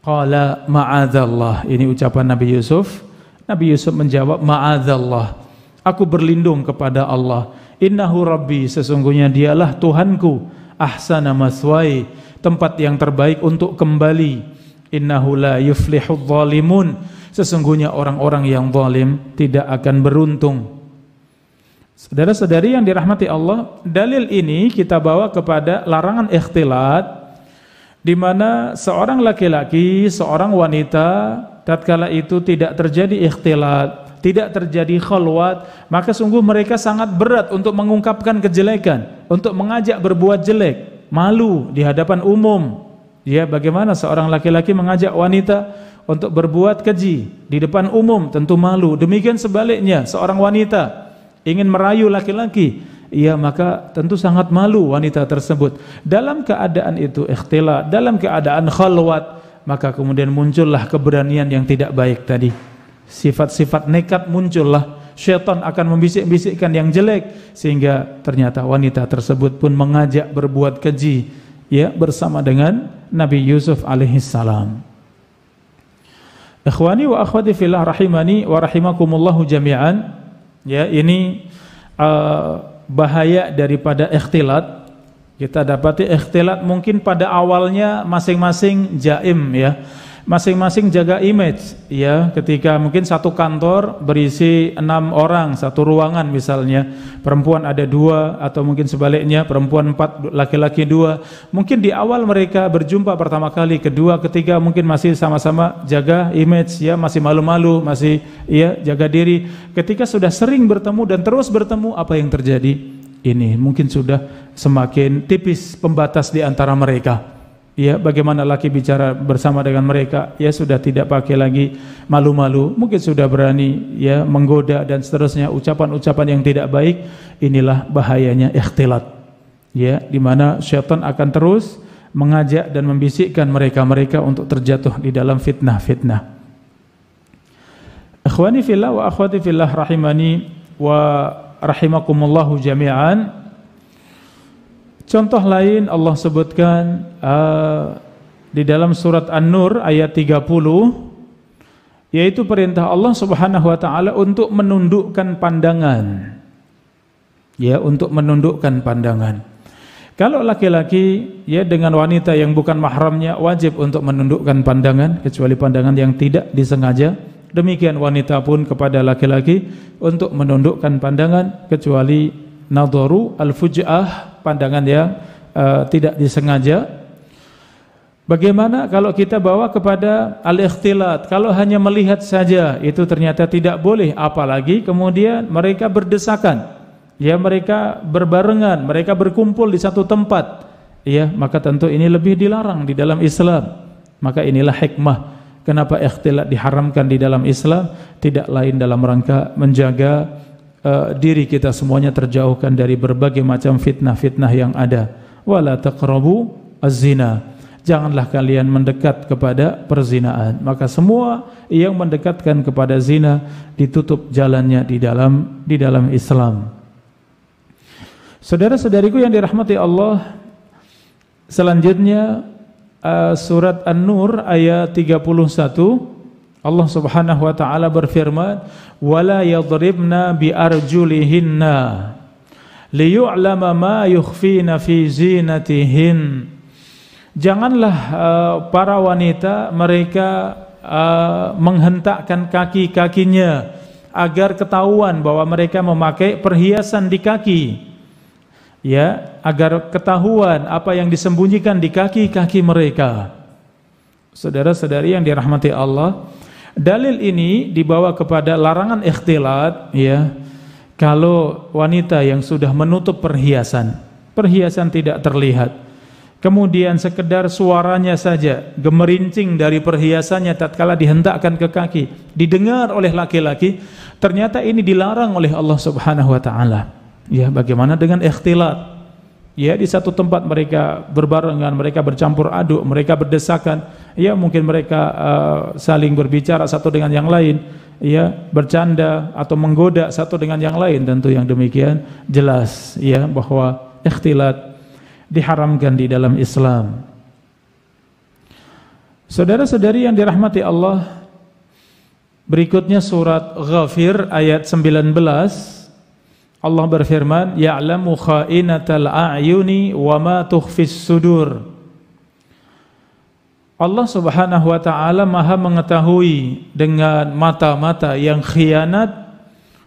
Qala ma'adallah. Ini ucapan Nabi Yusuf. Nabi Yusuf menjawab ma'adallah. Aku berlindung kepada Allah. Innahu Rabbi, sesungguhnya dialah Tuhanku. Ahsana maswai, tempat yang terbaik untuk kembali. Innahu la yuflihu zalimun. Sesungguhnya orang-orang yang zalim tidak akan beruntung. Saudara-saudari yang dirahmati Allah, dalil ini kita bawa kepada larangan ikhtilat di mana seorang laki-laki, seorang wanita tatkala itu tidak terjadi ikhtilat, tidak terjadi khalwat, maka sungguh mereka sangat berat untuk mengungkapkan kejelekan, untuk mengajak berbuat jelek, malu di hadapan umum. Ya, bagaimana seorang laki-laki mengajak wanita untuk berbuat keji di depan umum tentu malu. Demikian sebaliknya, seorang wanita ingin merayu laki-laki ya maka tentu sangat malu wanita tersebut. Dalam keadaan itu ikhtila, dalam keadaan khalwat, maka kemudian muncullah keberanian yang tidak baik tadi. Sifat-sifat nekat muncullah, syaitan akan membisik-bisikkan yang jelek sehingga ternyata wanita tersebut pun mengajak berbuat keji ya bersama dengan Nabi Yusuf alaihissalam. Ikhwani wa akhwati fillah rahimani wa rahimakumullahu jami'an. Ya, ini uh, bahaya daripada ikhtilat kita dapati ikhtilat mungkin pada awalnya masing-masing jaim ya masing-masing jaga image ya ketika mungkin satu kantor berisi enam orang satu ruangan misalnya perempuan ada dua atau mungkin sebaliknya perempuan empat laki-laki dua mungkin di awal mereka berjumpa pertama kali kedua ketiga mungkin masih sama-sama jaga image ya masih malu-malu masih ya jaga diri ketika sudah sering bertemu dan terus bertemu apa yang terjadi ini mungkin sudah semakin tipis pembatas di antara mereka. Ya, bagaimana laki bicara bersama dengan mereka? Ya, sudah tidak pakai lagi malu-malu, mungkin sudah berani ya menggoda dan seterusnya ucapan-ucapan yang tidak baik. Inilah bahayanya ikhtilat. Ya, di mana syaitan akan terus mengajak dan membisikkan mereka-mereka untuk terjatuh di dalam fitnah-fitnah. Akhwani fillah wa akhwati fillah rahimani wa rahimakumullahu jami'an. Contoh lain Allah sebutkan uh, di dalam surat An-Nur ayat 30 yaitu perintah Allah Subhanahu wa taala untuk menundukkan pandangan. Ya, untuk menundukkan pandangan. Kalau laki-laki ya dengan wanita yang bukan mahramnya wajib untuk menundukkan pandangan kecuali pandangan yang tidak disengaja. Demikian wanita pun kepada laki-laki untuk menundukkan pandangan kecuali nadharu al-fuj'ah pandangan yang uh, tidak disengaja. Bagaimana kalau kita bawa kepada al-ikhtilat? Kalau hanya melihat saja itu ternyata tidak boleh apalagi kemudian mereka berdesakan. Ya mereka berbarengan, mereka berkumpul di satu tempat. Ya, maka tentu ini lebih dilarang di dalam Islam. Maka inilah hikmah kenapa ikhtilat diharamkan di dalam Islam tidak lain dalam rangka menjaga uh, diri kita semuanya terjauhkan dari berbagai macam fitnah-fitnah yang ada. Wala taqrabu az-zina. Janganlah kalian mendekat kepada perzinaan. Maka semua yang mendekatkan kepada zina ditutup jalannya di dalam di dalam Islam. Saudara-saudariku yang dirahmati Allah, selanjutnya uh, surat An-Nur ayat 31 Allah Subhanahu wa taala berfirman, "Wala yadribna bi arjulihinna liyu'lama ma yukhfina fi zinatihin." Janganlah uh, para wanita mereka uh, menghentakkan kaki-kakinya agar ketahuan bahwa mereka memakai perhiasan di kaki. Ya, agar ketahuan apa yang disembunyikan di kaki-kaki mereka. Saudara-saudari yang dirahmati Allah, Dalil ini dibawa kepada larangan ikhtilat ya. Kalau wanita yang sudah menutup perhiasan, perhiasan tidak terlihat. Kemudian sekedar suaranya saja gemerincing dari perhiasannya tatkala dihentakkan ke kaki, didengar oleh laki-laki, ternyata ini dilarang oleh Allah Subhanahu wa taala. Ya, bagaimana dengan ikhtilat? ya di satu tempat mereka berbarengan, mereka bercampur aduk, mereka berdesakan, ya mungkin mereka uh, saling berbicara satu dengan yang lain, ya bercanda atau menggoda satu dengan yang lain tentu yang demikian jelas ya bahwa ikhtilat diharamkan di dalam Islam. Saudara-saudari yang dirahmati Allah, berikutnya surat Ghafir ayat 19 Allah berfirman, "Ya'lamu kha'inatal a'yuni wa ma tukhfis sudur." Allah Subhanahu wa taala Maha mengetahui dengan mata-mata yang khianat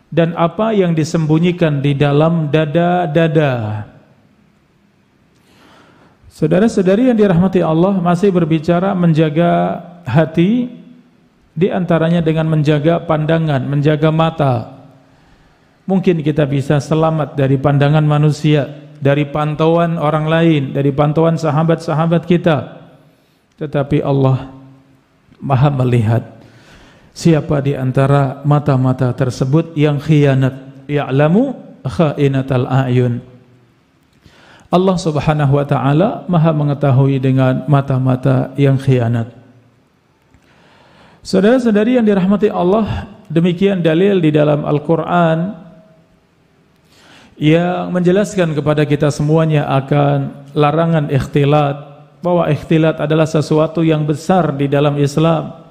dan apa yang disembunyikan di dalam dada-dada. Saudara-saudari yang dirahmati Allah masih berbicara menjaga hati di antaranya dengan menjaga pandangan, menjaga mata mungkin kita bisa selamat dari pandangan manusia, dari pantauan orang lain, dari pantauan sahabat-sahabat kita. Tetapi Allah Maha melihat siapa di antara mata-mata tersebut yang khianat, ya'lamu khainatal a'yun. Allah Subhanahu wa taala Maha mengetahui dengan mata-mata yang khianat. Saudara-saudari yang dirahmati Allah, demikian dalil di dalam Al-Qur'an yang menjelaskan kepada kita semuanya akan larangan ikhtilat bahwa ikhtilat adalah sesuatu yang besar di dalam Islam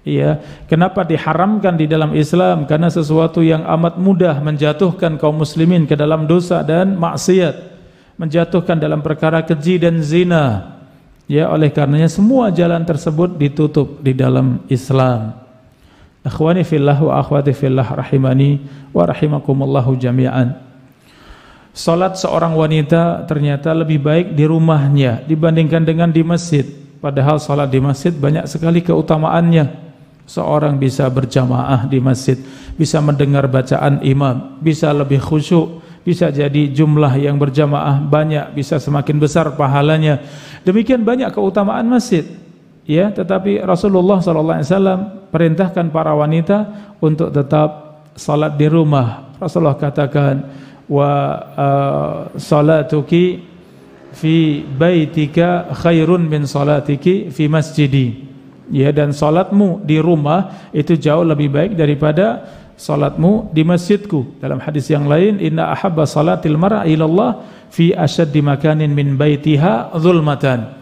Iya, kenapa diharamkan di dalam Islam? Karena sesuatu yang amat mudah menjatuhkan kaum muslimin ke dalam dosa dan maksiat, menjatuhkan dalam perkara keji dan zina. Ya, oleh karenanya semua jalan tersebut ditutup di dalam Islam. Akhwani fillah wa akhwati fillah rahimani wa rahimakumullahu jami'an. Salat seorang wanita ternyata lebih baik di rumahnya dibandingkan dengan di masjid. Padahal salat di masjid banyak sekali keutamaannya. Seorang bisa berjamaah di masjid, bisa mendengar bacaan imam, bisa lebih khusyuk, bisa jadi jumlah yang berjamaah banyak, bisa semakin besar pahalanya. Demikian banyak keutamaan masjid. Ya, tetapi Rasulullah SAW perintahkan para wanita untuk tetap salat di rumah. Rasulullah katakan, wa uh, salatuki fi baitika khairun min salatiki fi masjidi ya dan salatmu di rumah itu jauh lebih baik daripada salatmu di masjidku dalam hadis yang lain inna ahabba salatil mar'a ila Allah fi asaddi makanin min baitiha zulmatan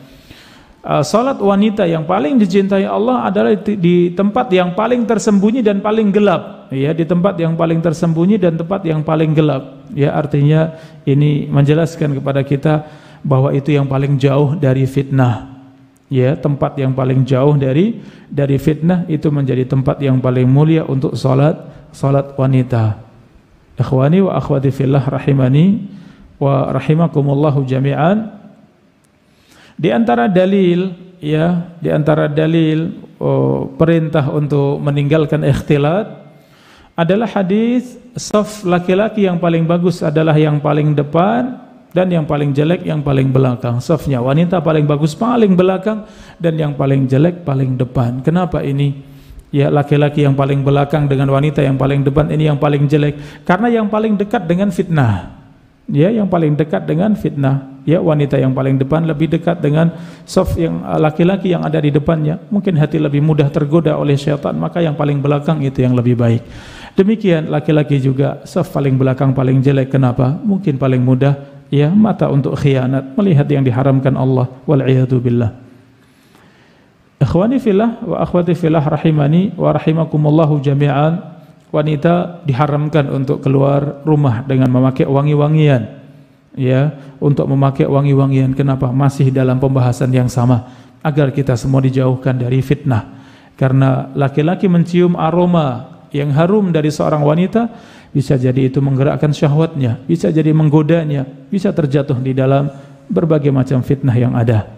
uh, salat wanita yang paling dicintai Allah adalah di, di tempat yang paling tersembunyi dan paling gelap ya di tempat yang paling tersembunyi dan tempat yang paling gelap ya artinya ini menjelaskan kepada kita bahwa itu yang paling jauh dari fitnah ya tempat yang paling jauh dari dari fitnah itu menjadi tempat yang paling mulia untuk salat salat wanita ikhwani wa akhwati fillah rahimani wa rahimakumullahu jami'an di antara dalil ya, di antara dalil oh, perintah untuk meninggalkan ikhtilat adalah hadis saf laki-laki yang paling bagus adalah yang paling depan dan yang paling jelek yang paling belakang. Safnya wanita paling bagus paling belakang dan yang paling jelek paling depan. Kenapa ini? Ya laki-laki yang paling belakang dengan wanita yang paling depan ini yang paling jelek karena yang paling dekat dengan fitnah ya yang paling dekat dengan fitnah ya wanita yang paling depan lebih dekat dengan saf yang eh, laki-laki yang ada di depannya mungkin hati lebih mudah tergoda oleh syaitan maka yang paling belakang itu yang lebih baik demikian laki-laki juga saf paling belakang paling jelek kenapa mungkin paling mudah ya mata untuk khianat melihat yang diharamkan Allah wal billah ikhwani fillah wa akhwati fillah rahimani wa rahimakumullahu jami'an wanita diharamkan untuk keluar rumah dengan memakai wangi-wangian ya untuk memakai wangi-wangian kenapa masih dalam pembahasan yang sama agar kita semua dijauhkan dari fitnah karena laki-laki mencium aroma yang harum dari seorang wanita bisa jadi itu menggerakkan syahwatnya bisa jadi menggodanya bisa terjatuh di dalam berbagai macam fitnah yang ada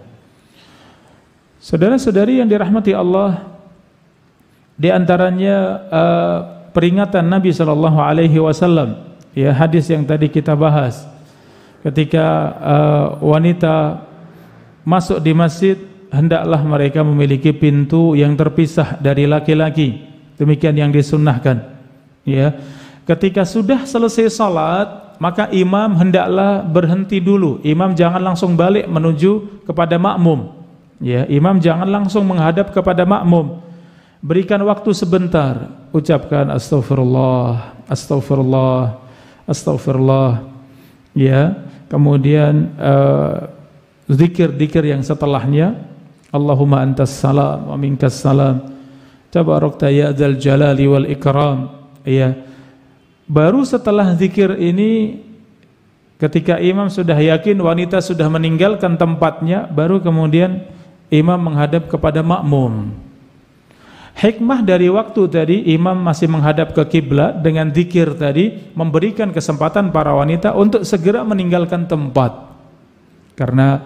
Saudara-saudari yang dirahmati Allah di antaranya uh, peringatan Nabi Shallallahu Alaihi Wasallam ya hadis yang tadi kita bahas ketika uh, wanita masuk di masjid hendaklah mereka memiliki pintu yang terpisah dari laki-laki demikian yang disunnahkan ya ketika sudah selesai salat maka imam hendaklah berhenti dulu imam jangan langsung balik menuju kepada makmum ya imam jangan langsung menghadap kepada makmum berikan waktu sebentar ucapkan astagfirullah astagfirullah astagfirullah Ya, kemudian eh, zikir-zikir uh, yang setelahnya Allahumma antas salam wa minkas salam. Tabarakta ya dzal jalali wal ikram. Ya. Baru setelah zikir ini Ketika imam sudah yakin wanita sudah meninggalkan tempatnya, baru kemudian imam menghadap kepada makmum. Hikmah dari waktu tadi imam masih menghadap ke kiblat dengan zikir tadi memberikan kesempatan para wanita untuk segera meninggalkan tempat. Karena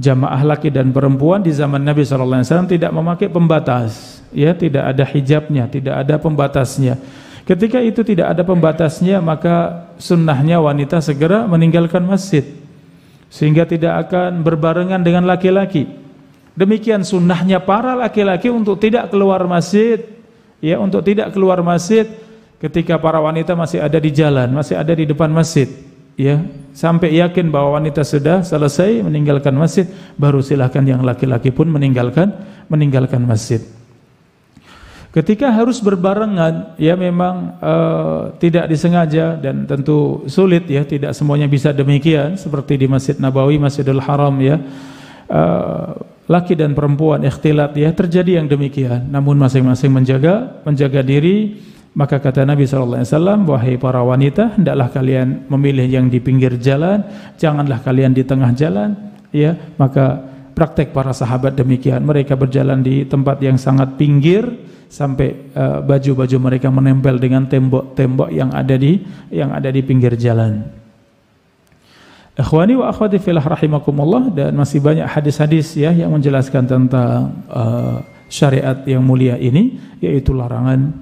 jamaah laki dan perempuan di zaman Nabi Alaihi Wasallam tidak memakai pembatas, ya tidak ada hijabnya, tidak ada pembatasnya. Ketika itu tidak ada pembatasnya, maka sunnahnya wanita segera meninggalkan masjid sehingga tidak akan berbarengan dengan laki-laki. Demikian sunnahnya para laki-laki untuk tidak keluar masjid, ya untuk tidak keluar masjid ketika para wanita masih ada di jalan, masih ada di depan masjid, ya sampai yakin bahwa wanita sudah selesai meninggalkan masjid, baru silahkan yang laki-laki pun meninggalkan meninggalkan masjid. Ketika harus berbarengan, ya memang e, tidak disengaja dan tentu sulit ya, tidak semuanya bisa demikian seperti di Masjid Nabawi, Masjidul Haram ya. E, laki dan perempuan ikhtilat ya terjadi yang demikian namun masing-masing menjaga menjaga diri maka kata Nabi sallallahu alaihi wasallam wahai para wanita hendaklah kalian memilih yang di pinggir jalan janganlah kalian di tengah jalan ya maka praktek para sahabat demikian mereka berjalan di tempat yang sangat pinggir sampai eh, baju-baju uh, baju -baju mereka menempel dengan tembok-tembok yang ada di yang ada di pinggir jalan Ikhwani wa akhwati filah rahimakumullah dan masih banyak hadis-hadis ya yang menjelaskan tentang uh, syariat yang mulia ini yaitu larangan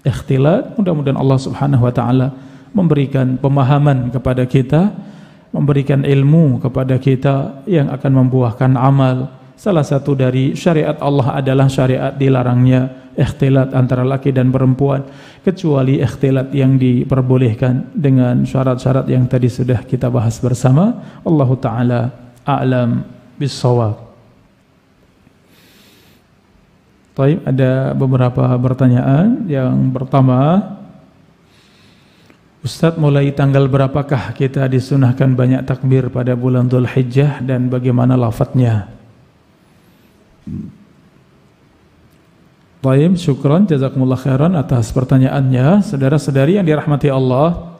ikhtilat. Mudah-mudahan Allah Subhanahu wa taala memberikan pemahaman kepada kita, memberikan ilmu kepada kita yang akan membuahkan amal. Salah satu dari syariat Allah adalah syariat dilarangnya ikhtilat antara laki dan perempuan kecuali ikhtilat yang diperbolehkan dengan syarat-syarat yang tadi sudah kita bahas bersama Allah taala a'lam bisawab Taib ada beberapa pertanyaan yang pertama Ustaz mulai tanggal berapakah kita disunahkan banyak takbir pada bulan Dhul Hijjah dan bagaimana lafadznya? Taim, syukron, jazakumullah khairan atas pertanyaannya. Saudara-saudari yang dirahmati Allah,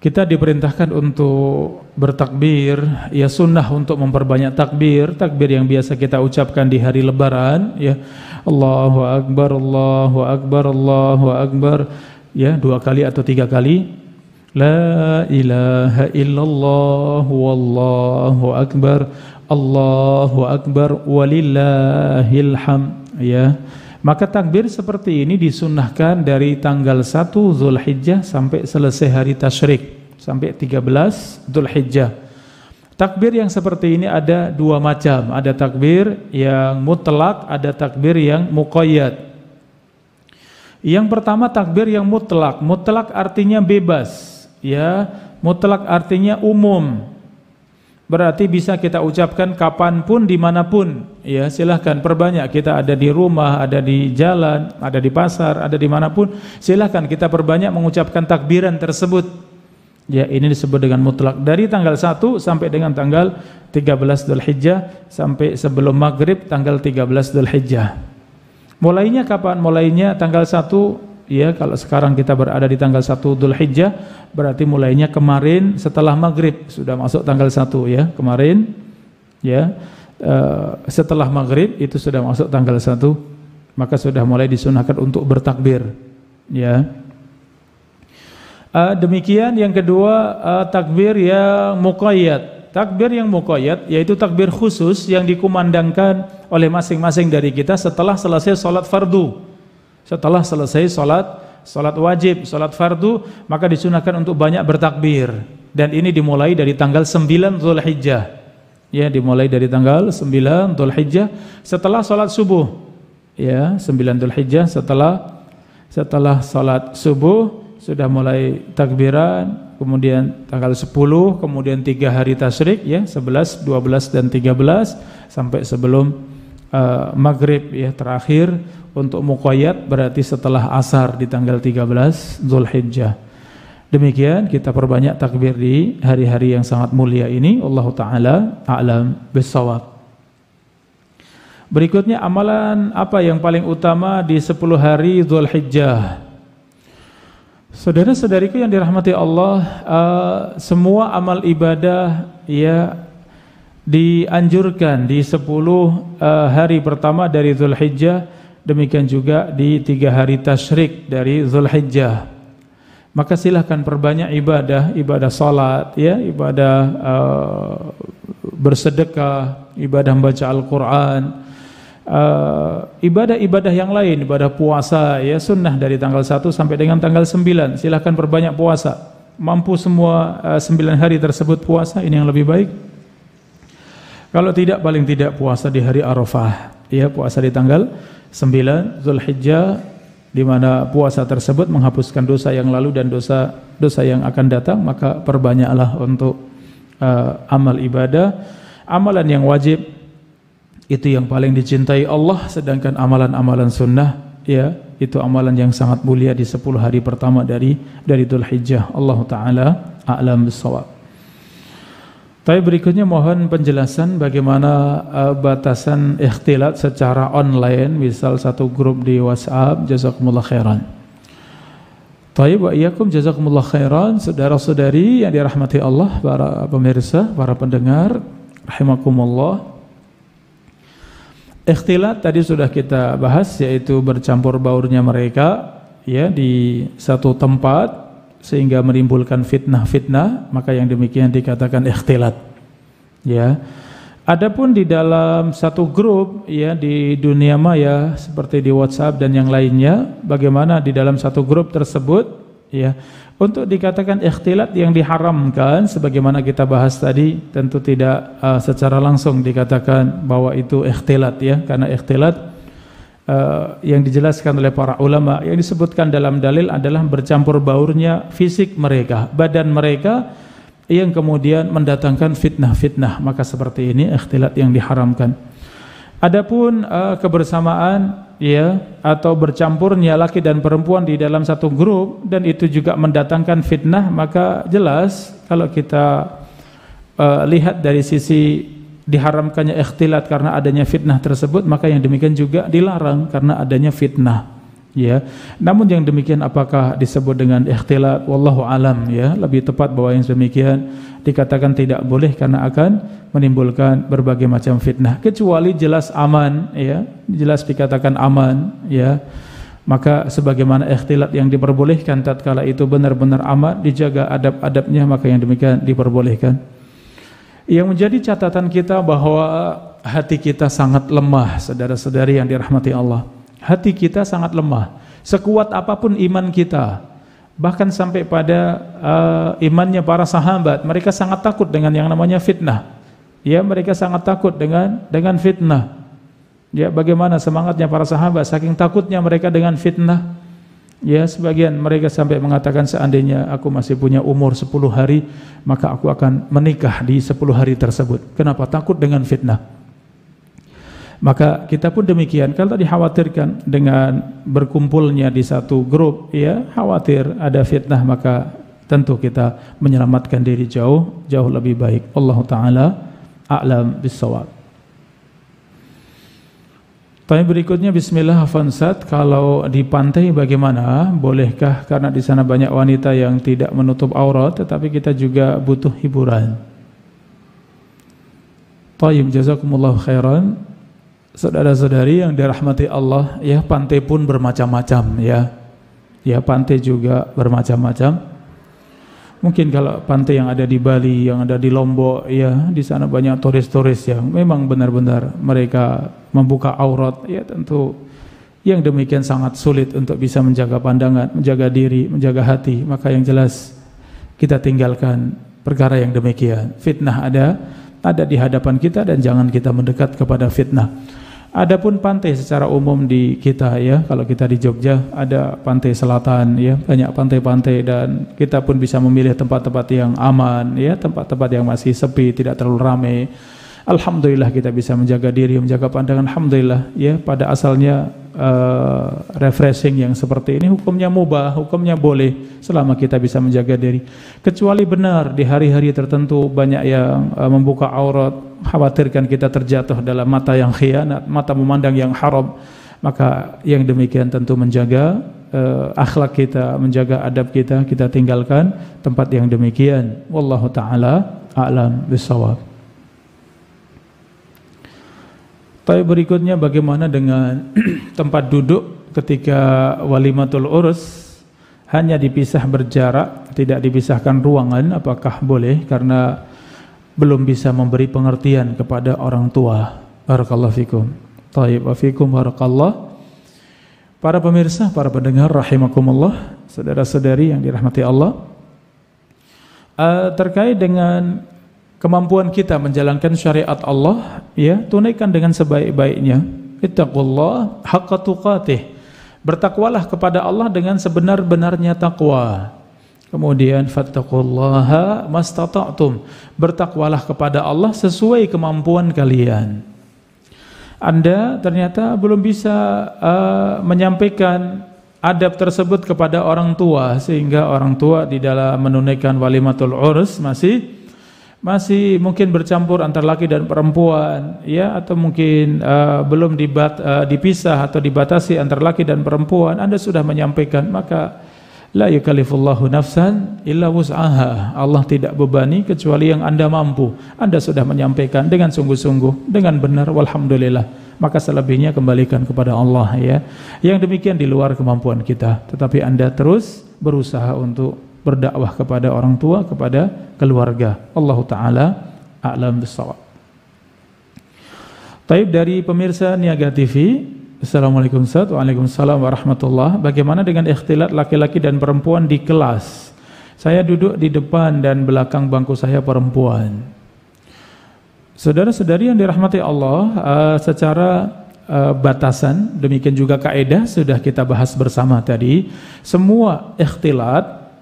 kita diperintahkan untuk bertakbir, ya sunnah untuk memperbanyak takbir, takbir yang biasa kita ucapkan di hari lebaran, ya Allahu Akbar, Allahu Akbar, Allahu Akbar, ya dua kali atau tiga kali. La ilaha illallah wallahu akbar Allahu akbar walillahil hamd ya maka takbir seperti ini disunahkan dari tanggal 1 Zulhijjah sampai selesai hari tasyrik sampai 13 Zulhijjah takbir yang seperti ini ada dua macam ada takbir yang mutlak ada takbir yang muqayyad yang pertama takbir yang mutlak mutlak artinya bebas ya mutlak artinya umum Berarti bisa kita ucapkan kapanpun, dimanapun. Ya, silahkan perbanyak. Kita ada di rumah, ada di jalan, ada di pasar, ada dimanapun. Silahkan kita perbanyak mengucapkan takbiran tersebut. Ya, ini disebut dengan mutlak. Dari tanggal 1 sampai dengan tanggal 13 Dhul Hijjah, sampai sebelum maghrib tanggal 13 Dhul Hijjah. Mulainya kapan? Mulainya tanggal 1 ya kalau sekarang kita berada di tanggal 1 Dhul Hijjah berarti mulainya kemarin setelah maghrib sudah masuk tanggal 1 ya kemarin ya e, setelah maghrib itu sudah masuk tanggal 1 maka sudah mulai disunahkan untuk bertakbir ya e, demikian yang kedua e, takbir yang muqayyad takbir yang muqayyad yaitu takbir khusus yang dikumandangkan oleh masing-masing dari kita setelah selesai sholat fardu setelah selesai sholat, sholat wajib, sholat fardu, maka disunahkan untuk banyak bertakbir. Dan ini dimulai dari tanggal 9 Zulhijjah. Ya, dimulai dari tanggal 9 Zulhijjah setelah sholat subuh. Ya, 9 Zulhijjah setelah setelah sholat subuh sudah mulai takbiran, kemudian tanggal 10, kemudian tiga hari tasrik ya, 11, 12 dan 13 sampai sebelum uh, maghrib ya terakhir untuk muqayyad berarti setelah asar di tanggal 13 Zulhijjah. Demikian kita perbanyak takbir di hari-hari yang sangat mulia ini. Allah taala a'lam bisawab. Berikutnya amalan apa yang paling utama di 10 hari Zulhijjah? Saudara-saudariku yang dirahmati Allah, uh, semua amal ibadah ya dianjurkan di 10 uh, eh, hari pertama dari Zulhijjah demikian juga di tiga hari tasyrik dari Zulhijjah. Maka silahkan perbanyak ibadah, ibadah salat, ya, ibadah uh, bersedekah, ibadah membaca Al-Quran, uh, ibadah-ibadah uh, yang lain, ibadah puasa, ya sunnah dari tanggal 1 sampai dengan tanggal 9. Silahkan perbanyak puasa. Mampu semua uh, 9 hari tersebut puasa, ini yang lebih baik. Kalau tidak, paling tidak puasa di hari Arafah ya puasa di tanggal 9 Zulhijjah di mana puasa tersebut menghapuskan dosa yang lalu dan dosa dosa yang akan datang maka perbanyaklah untuk uh, amal ibadah amalan yang wajib itu yang paling dicintai Allah sedangkan amalan-amalan sunnah ya itu amalan yang sangat mulia di 10 hari pertama dari dari Dzulhijjah Allah taala a'lam bissawab tapi berikutnya mohon penjelasan bagaimana uh, batasan ikhtilat secara online, misal satu grup di WhatsApp, jazakumullah khairan. Tapi wa iyakum jazakumullah khairan, saudara-saudari yang dirahmati Allah, para pemirsa, para pendengar, rahimakumullah. Ikhtilat tadi sudah kita bahas yaitu bercampur baurnya mereka ya di satu tempat sehingga menimbulkan fitnah-fitnah, maka yang demikian dikatakan ikhtilat. Ya. Adapun di dalam satu grup ya di dunia maya seperti di WhatsApp dan yang lainnya, bagaimana di dalam satu grup tersebut ya untuk dikatakan ikhtilat yang diharamkan sebagaimana kita bahas tadi tentu tidak uh, secara langsung dikatakan bahwa itu ikhtilat ya karena ikhtilat Eh, yang dijelaskan oleh para ulama yang disebutkan dalam dalil adalah bercampur baurnya fisik mereka, badan mereka yang kemudian mendatangkan fitnah-fitnah. Maka seperti ini ikhtilat yang diharamkan. Adapun uh, kebersamaan ya atau bercampurnya laki dan perempuan di dalam satu grup dan itu juga mendatangkan fitnah, maka jelas kalau kita uh, lihat dari sisi diharamkannya ikhtilat karena adanya fitnah tersebut maka yang demikian juga dilarang karena adanya fitnah ya namun yang demikian apakah disebut dengan ikhtilat wallahu alam ya lebih tepat bahwa yang demikian dikatakan tidak boleh karena akan menimbulkan berbagai macam fitnah kecuali jelas aman ya jelas dikatakan aman ya maka sebagaimana ikhtilat yang diperbolehkan tatkala itu benar-benar aman dijaga adab-adabnya maka yang demikian diperbolehkan yang menjadi catatan kita bahwa hati kita sangat lemah, saudara-saudari yang dirahmati Allah. Hati kita sangat lemah. Sekuat apapun iman kita, bahkan sampai pada uh, imannya para sahabat, mereka sangat takut dengan yang namanya fitnah. Ya, mereka sangat takut dengan dengan fitnah. Ya, bagaimana semangatnya para sahabat saking takutnya mereka dengan fitnah. Ya sebagian mereka sampai mengatakan seandainya aku masih punya umur 10 hari maka aku akan menikah di 10 hari tersebut. Kenapa? Takut dengan fitnah. Maka kita pun demikian. Kalau tadi khawatirkan dengan berkumpulnya di satu grup, ya khawatir ada fitnah maka tentu kita menyelamatkan diri jauh jauh lebih baik. Allah Taala a'lam bisawab. Tapi berikutnya Bismillah Afansat kalau di pantai bagaimana? Bolehkah karena di sana banyak wanita yang tidak menutup aurat tetapi kita juga butuh hiburan. Tayyib jazakumullah khairan. Saudara-saudari yang dirahmati Allah, ya pantai pun bermacam-macam ya. Ya pantai juga bermacam-macam. Mungkin kalau pantai yang ada di Bali, yang ada di Lombok, ya di sana banyak turis-turis ya. Memang benar-benar mereka membuka aurat, ya tentu yang demikian sangat sulit untuk bisa menjaga pandangan, menjaga diri, menjaga hati. Maka yang jelas kita tinggalkan perkara yang demikian. Fitnah ada, ada di hadapan kita dan jangan kita mendekat kepada fitnah. Adapun pantai secara umum di kita ya, kalau kita di Jogja ada pantai selatan ya, banyak pantai-pantai dan kita pun bisa memilih tempat-tempat yang aman ya, tempat-tempat yang masih sepi, tidak terlalu ramai. Alhamdulillah kita bisa menjaga diri, menjaga pandangan. Alhamdulillah ya, pada asalnya uh, refreshing yang seperti ini hukumnya mubah, hukumnya boleh selama kita bisa menjaga diri. Kecuali benar di hari-hari tertentu banyak yang uh, membuka aurat, khawatirkan kita terjatuh dalam mata yang khianat, mata memandang yang haram. Maka yang demikian tentu menjaga eh, akhlak kita, menjaga adab kita, kita tinggalkan tempat yang demikian. Wallahu taala a'lam bisawab. Tapi berikutnya bagaimana dengan tempat duduk ketika walimatul urus hanya dipisah berjarak, tidak dipisahkan ruangan, apakah boleh? Karena belum bisa memberi pengertian kepada orang tua. Barakallahu fikum. Taib wa fikum barakallah. Para pemirsa, para pendengar rahimakumullah, saudara-saudari yang dirahmati Allah. Uh, terkait dengan kemampuan kita menjalankan syariat Allah, ya, tunaikan dengan sebaik-baiknya. Ittaqullah haqqa tuqatih. Bertakwalah kepada Allah dengan sebenar-benarnya takwa. Kemudian fattaqullaha mastata'tum. Bertakwalah kepada Allah sesuai kemampuan kalian. Anda ternyata belum bisa uh, menyampaikan adab tersebut kepada orang tua sehingga orang tua di dalam menunaikan walimatul urus masih masih mungkin bercampur antara laki dan perempuan ya atau mungkin uh, belum dibat, uh, dipisah atau dibatasi antara laki dan perempuan Anda sudah menyampaikan maka La yukallifullahu nafsan illa wus'aha. Allah tidak bebani kecuali yang Anda mampu. Anda sudah menyampaikan dengan sungguh-sungguh, dengan benar walhamdulillah. Maka selebihnya kembalikan kepada Allah ya. Yang demikian di luar kemampuan kita, tetapi Anda terus berusaha untuk berdakwah kepada orang tua, kepada keluarga. Allah taala a'lam bissawab. Taib dari pemirsa Niaga TV, Assalamualaikum Ustaz, Waalaikumsalam warahmatullah. Bagaimana dengan ikhtilat laki-laki dan perempuan di kelas? Saya duduk di depan dan belakang bangku saya perempuan. Saudara-saudari yang dirahmati Allah, eh, secara eh, batasan, demikian juga kaedah sudah kita bahas bersama tadi. Semua ikhtilat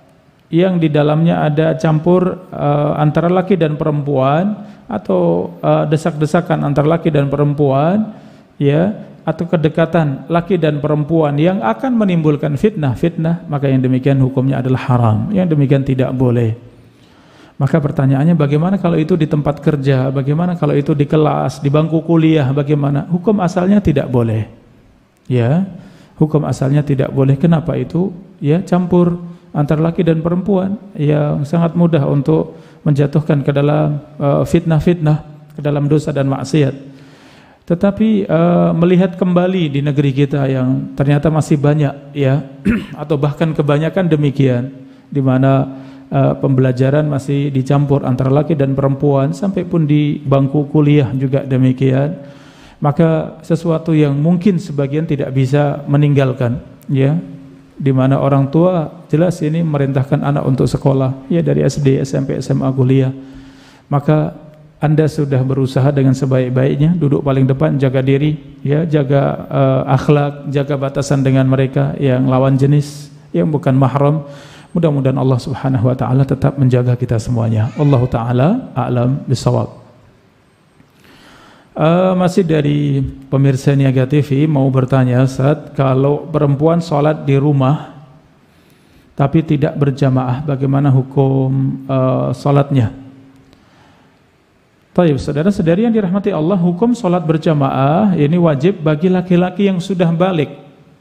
yang di dalamnya ada campur eh, antara laki dan perempuan atau desak-desakan antara laki dan perempuan, ya atau kedekatan laki dan perempuan yang akan menimbulkan fitnah-fitnah, maka yang demikian hukumnya adalah haram. Yang demikian tidak boleh. Maka pertanyaannya bagaimana kalau itu di tempat kerja, bagaimana kalau itu di kelas, di bangku kuliah, bagaimana? Hukum asalnya tidak boleh. Ya. Hukum asalnya tidak boleh. Kenapa itu? Ya, campur antara laki dan perempuan yang sangat mudah untuk menjatuhkan ke dalam eh, fitnah-fitnah, ke dalam dosa dan maksiat. Tetapi uh, melihat kembali di negeri kita yang ternyata masih banyak ya atau bahkan kebanyakan demikian di mana uh, pembelajaran masih dicampur antara laki dan perempuan sampai pun di bangku kuliah juga demikian maka sesuatu yang mungkin sebagian tidak bisa meninggalkan ya di mana orang tua jelas ini merintahkan anak untuk sekolah ya dari SD, SMP, SMA, kuliah maka anda sudah berusaha dengan sebaik-baiknya, duduk paling depan, jaga diri, ya, jaga uh, akhlak, jaga batasan dengan mereka yang lawan jenis, yang bukan mahram. Mudah-mudahan Allah Subhanahu wa taala tetap menjaga kita semuanya. Allah taala a'lam bisawab. Uh, eh, masih dari pemirsa Niaga TV mau bertanya saat kalau perempuan sholat di rumah tapi tidak berjamaah bagaimana hukum uh, sholatnya? Tayyib, saudara-saudari yang dirahmati Allah, hukum sholat berjamaah ini wajib bagi laki-laki yang sudah balik,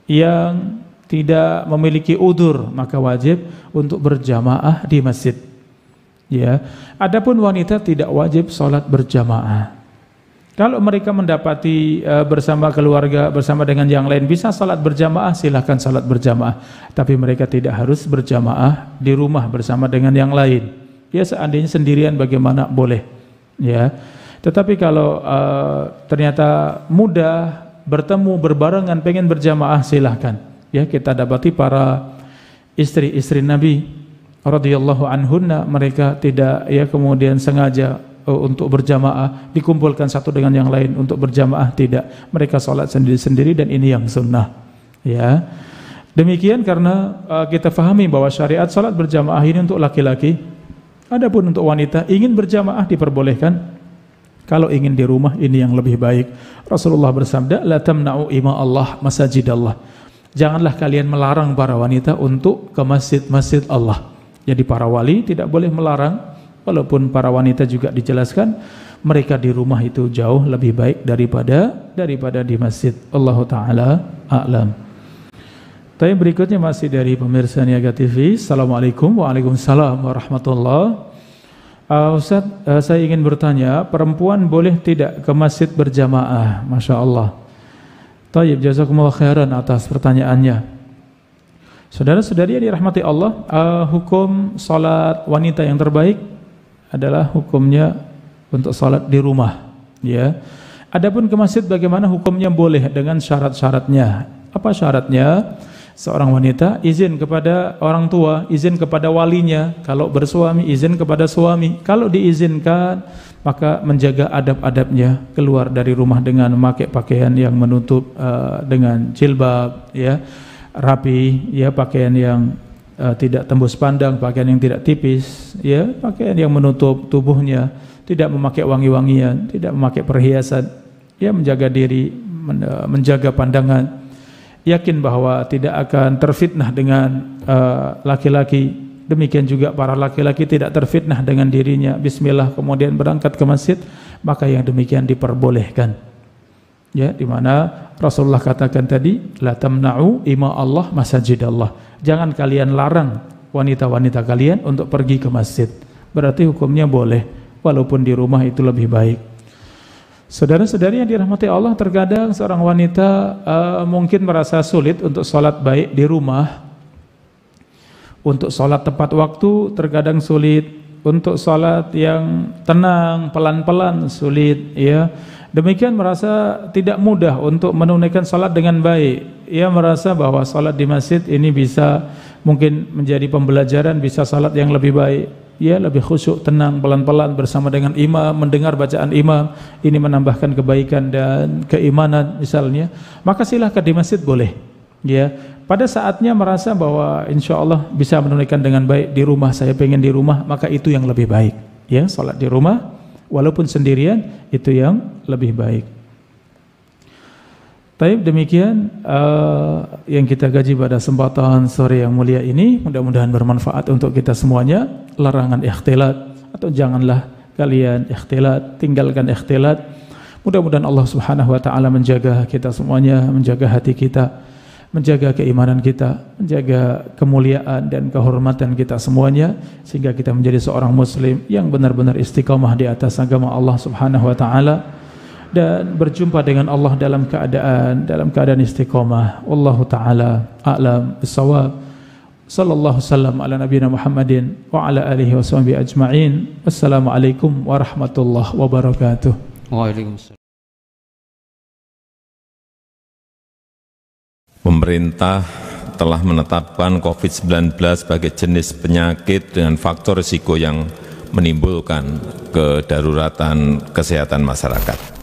yang tidak memiliki udur, maka wajib untuk berjamaah di masjid. Ya, adapun wanita tidak wajib sholat berjamaah. Kalau mereka mendapati e, bersama keluarga, bersama dengan yang lain, bisa salat berjamaah, silahkan salat berjamaah. Tapi mereka tidak harus berjamaah di rumah bersama dengan yang lain. Ya seandainya sendirian bagaimana boleh ya. Tetapi kalau uh, ternyata mudah bertemu berbarengan pengen berjamaah silahkan ya kita dapati para istri-istri Nabi radhiyallahu anhunna mereka tidak ya kemudian sengaja uh, untuk berjamaah dikumpulkan satu dengan yang lain untuk berjamaah tidak mereka sholat sendiri-sendiri dan ini yang sunnah ya demikian karena uh, kita fahami bahwa syariat sholat berjamaah ini untuk laki-laki Adapun untuk wanita ingin berjamaah diperbolehkan. Kalau ingin di rumah ini yang lebih baik. Rasulullah bersabda, "La tamna'u ima Allah masajid Allah." Janganlah kalian melarang para wanita untuk ke masjid-masjid Allah. Jadi para wali tidak boleh melarang walaupun para wanita juga dijelaskan mereka di rumah itu jauh lebih baik daripada daripada di masjid. Allah taala a'lam. Tapi berikutnya masih dari pemirsa Niaga TV. Assalamualaikum, waalaikumsalam, warahmatullah. Uh, Ustaz, uh, saya ingin bertanya, perempuan boleh tidak ke masjid berjamaah? Masya Allah. Tayyib, jazakumullah khairan atas pertanyaannya. Saudara-saudari yang dirahmati Allah, uh, hukum salat wanita yang terbaik adalah hukumnya untuk salat di rumah, ya. Adapun ke masjid bagaimana hukumnya boleh dengan syarat-syaratnya. Apa syaratnya? seorang wanita izin kepada orang tua, izin kepada walinya, kalau bersuami izin kepada suami. Kalau diizinkan, maka menjaga adab-adabnya keluar dari rumah dengan memakai pakaian yang menutup uh, dengan jilbab ya, rapi ya, pakaian yang uh, tidak tembus pandang, pakaian yang tidak tipis ya, pakaian yang menutup tubuhnya, tidak memakai wangi-wangian, tidak memakai perhiasan. Ya menjaga diri, eh, menjaga pandangan yakin bahwa tidak akan terfitnah dengan eh, laki-laki. Uh, laki Demikian juga para laki-laki tidak terfitnah dengan dirinya. Bismillah kemudian berangkat ke masjid, maka yang demikian diperbolehkan. Ya, di mana Rasulullah katakan tadi, la tamna'u ima Allah masajid Allah. Jangan kalian larang wanita-wanita kalian untuk pergi ke masjid. Berarti hukumnya boleh walaupun di rumah itu lebih baik. Saudara-saudari yang dirahmati Allah, terkadang seorang wanita uh, mungkin merasa sulit untuk sholat baik di rumah, untuk sholat tepat waktu terkadang sulit, untuk sholat yang tenang, pelan-pelan sulit, ya. Demikian merasa tidak mudah untuk menunaikan sholat dengan baik. Ia merasa bahwa sholat di masjid ini bisa mungkin menjadi pembelajaran, bisa sholat yang lebih baik ya lebih khusyuk, tenang, pelan-pelan bersama dengan imam, mendengar bacaan imam, ini menambahkan kebaikan dan keimanan misalnya, maka silahkan di masjid boleh. Ya, pada saatnya merasa bahwa insya Allah bisa menunaikan dengan baik di rumah, saya pengen di rumah, maka itu yang lebih baik. Ya, sholat di rumah, walaupun sendirian, itu yang lebih baik. Tapi demikian uh, yang kita gaji pada kesempatan sore yang mulia ini mudah-mudahan bermanfaat untuk kita semuanya. Larangan ikhtilat atau janganlah kalian ikhtilat, tinggalkan ikhtilat. Mudah-mudahan Allah Subhanahu wa taala menjaga kita semuanya, menjaga hati kita, menjaga keimanan kita, menjaga kemuliaan dan kehormatan kita semuanya sehingga kita menjadi seorang muslim yang benar-benar istiqomah di atas agama Allah Subhanahu wa taala dan berjumpa dengan Allah dalam keadaan dalam keadaan istiqomah. Wallahu taala a'lam bissawab. Sallallahu sallam ala nabiyina Muhammadin wa ala alihi washabihi ajmain. Wassalamualaikum warahmatullahi wabarakatuh. Waalaikumsalam. Pemerintah telah menetapkan COVID-19 sebagai jenis penyakit dengan faktor risiko yang menimbulkan kedaruratan kesehatan masyarakat.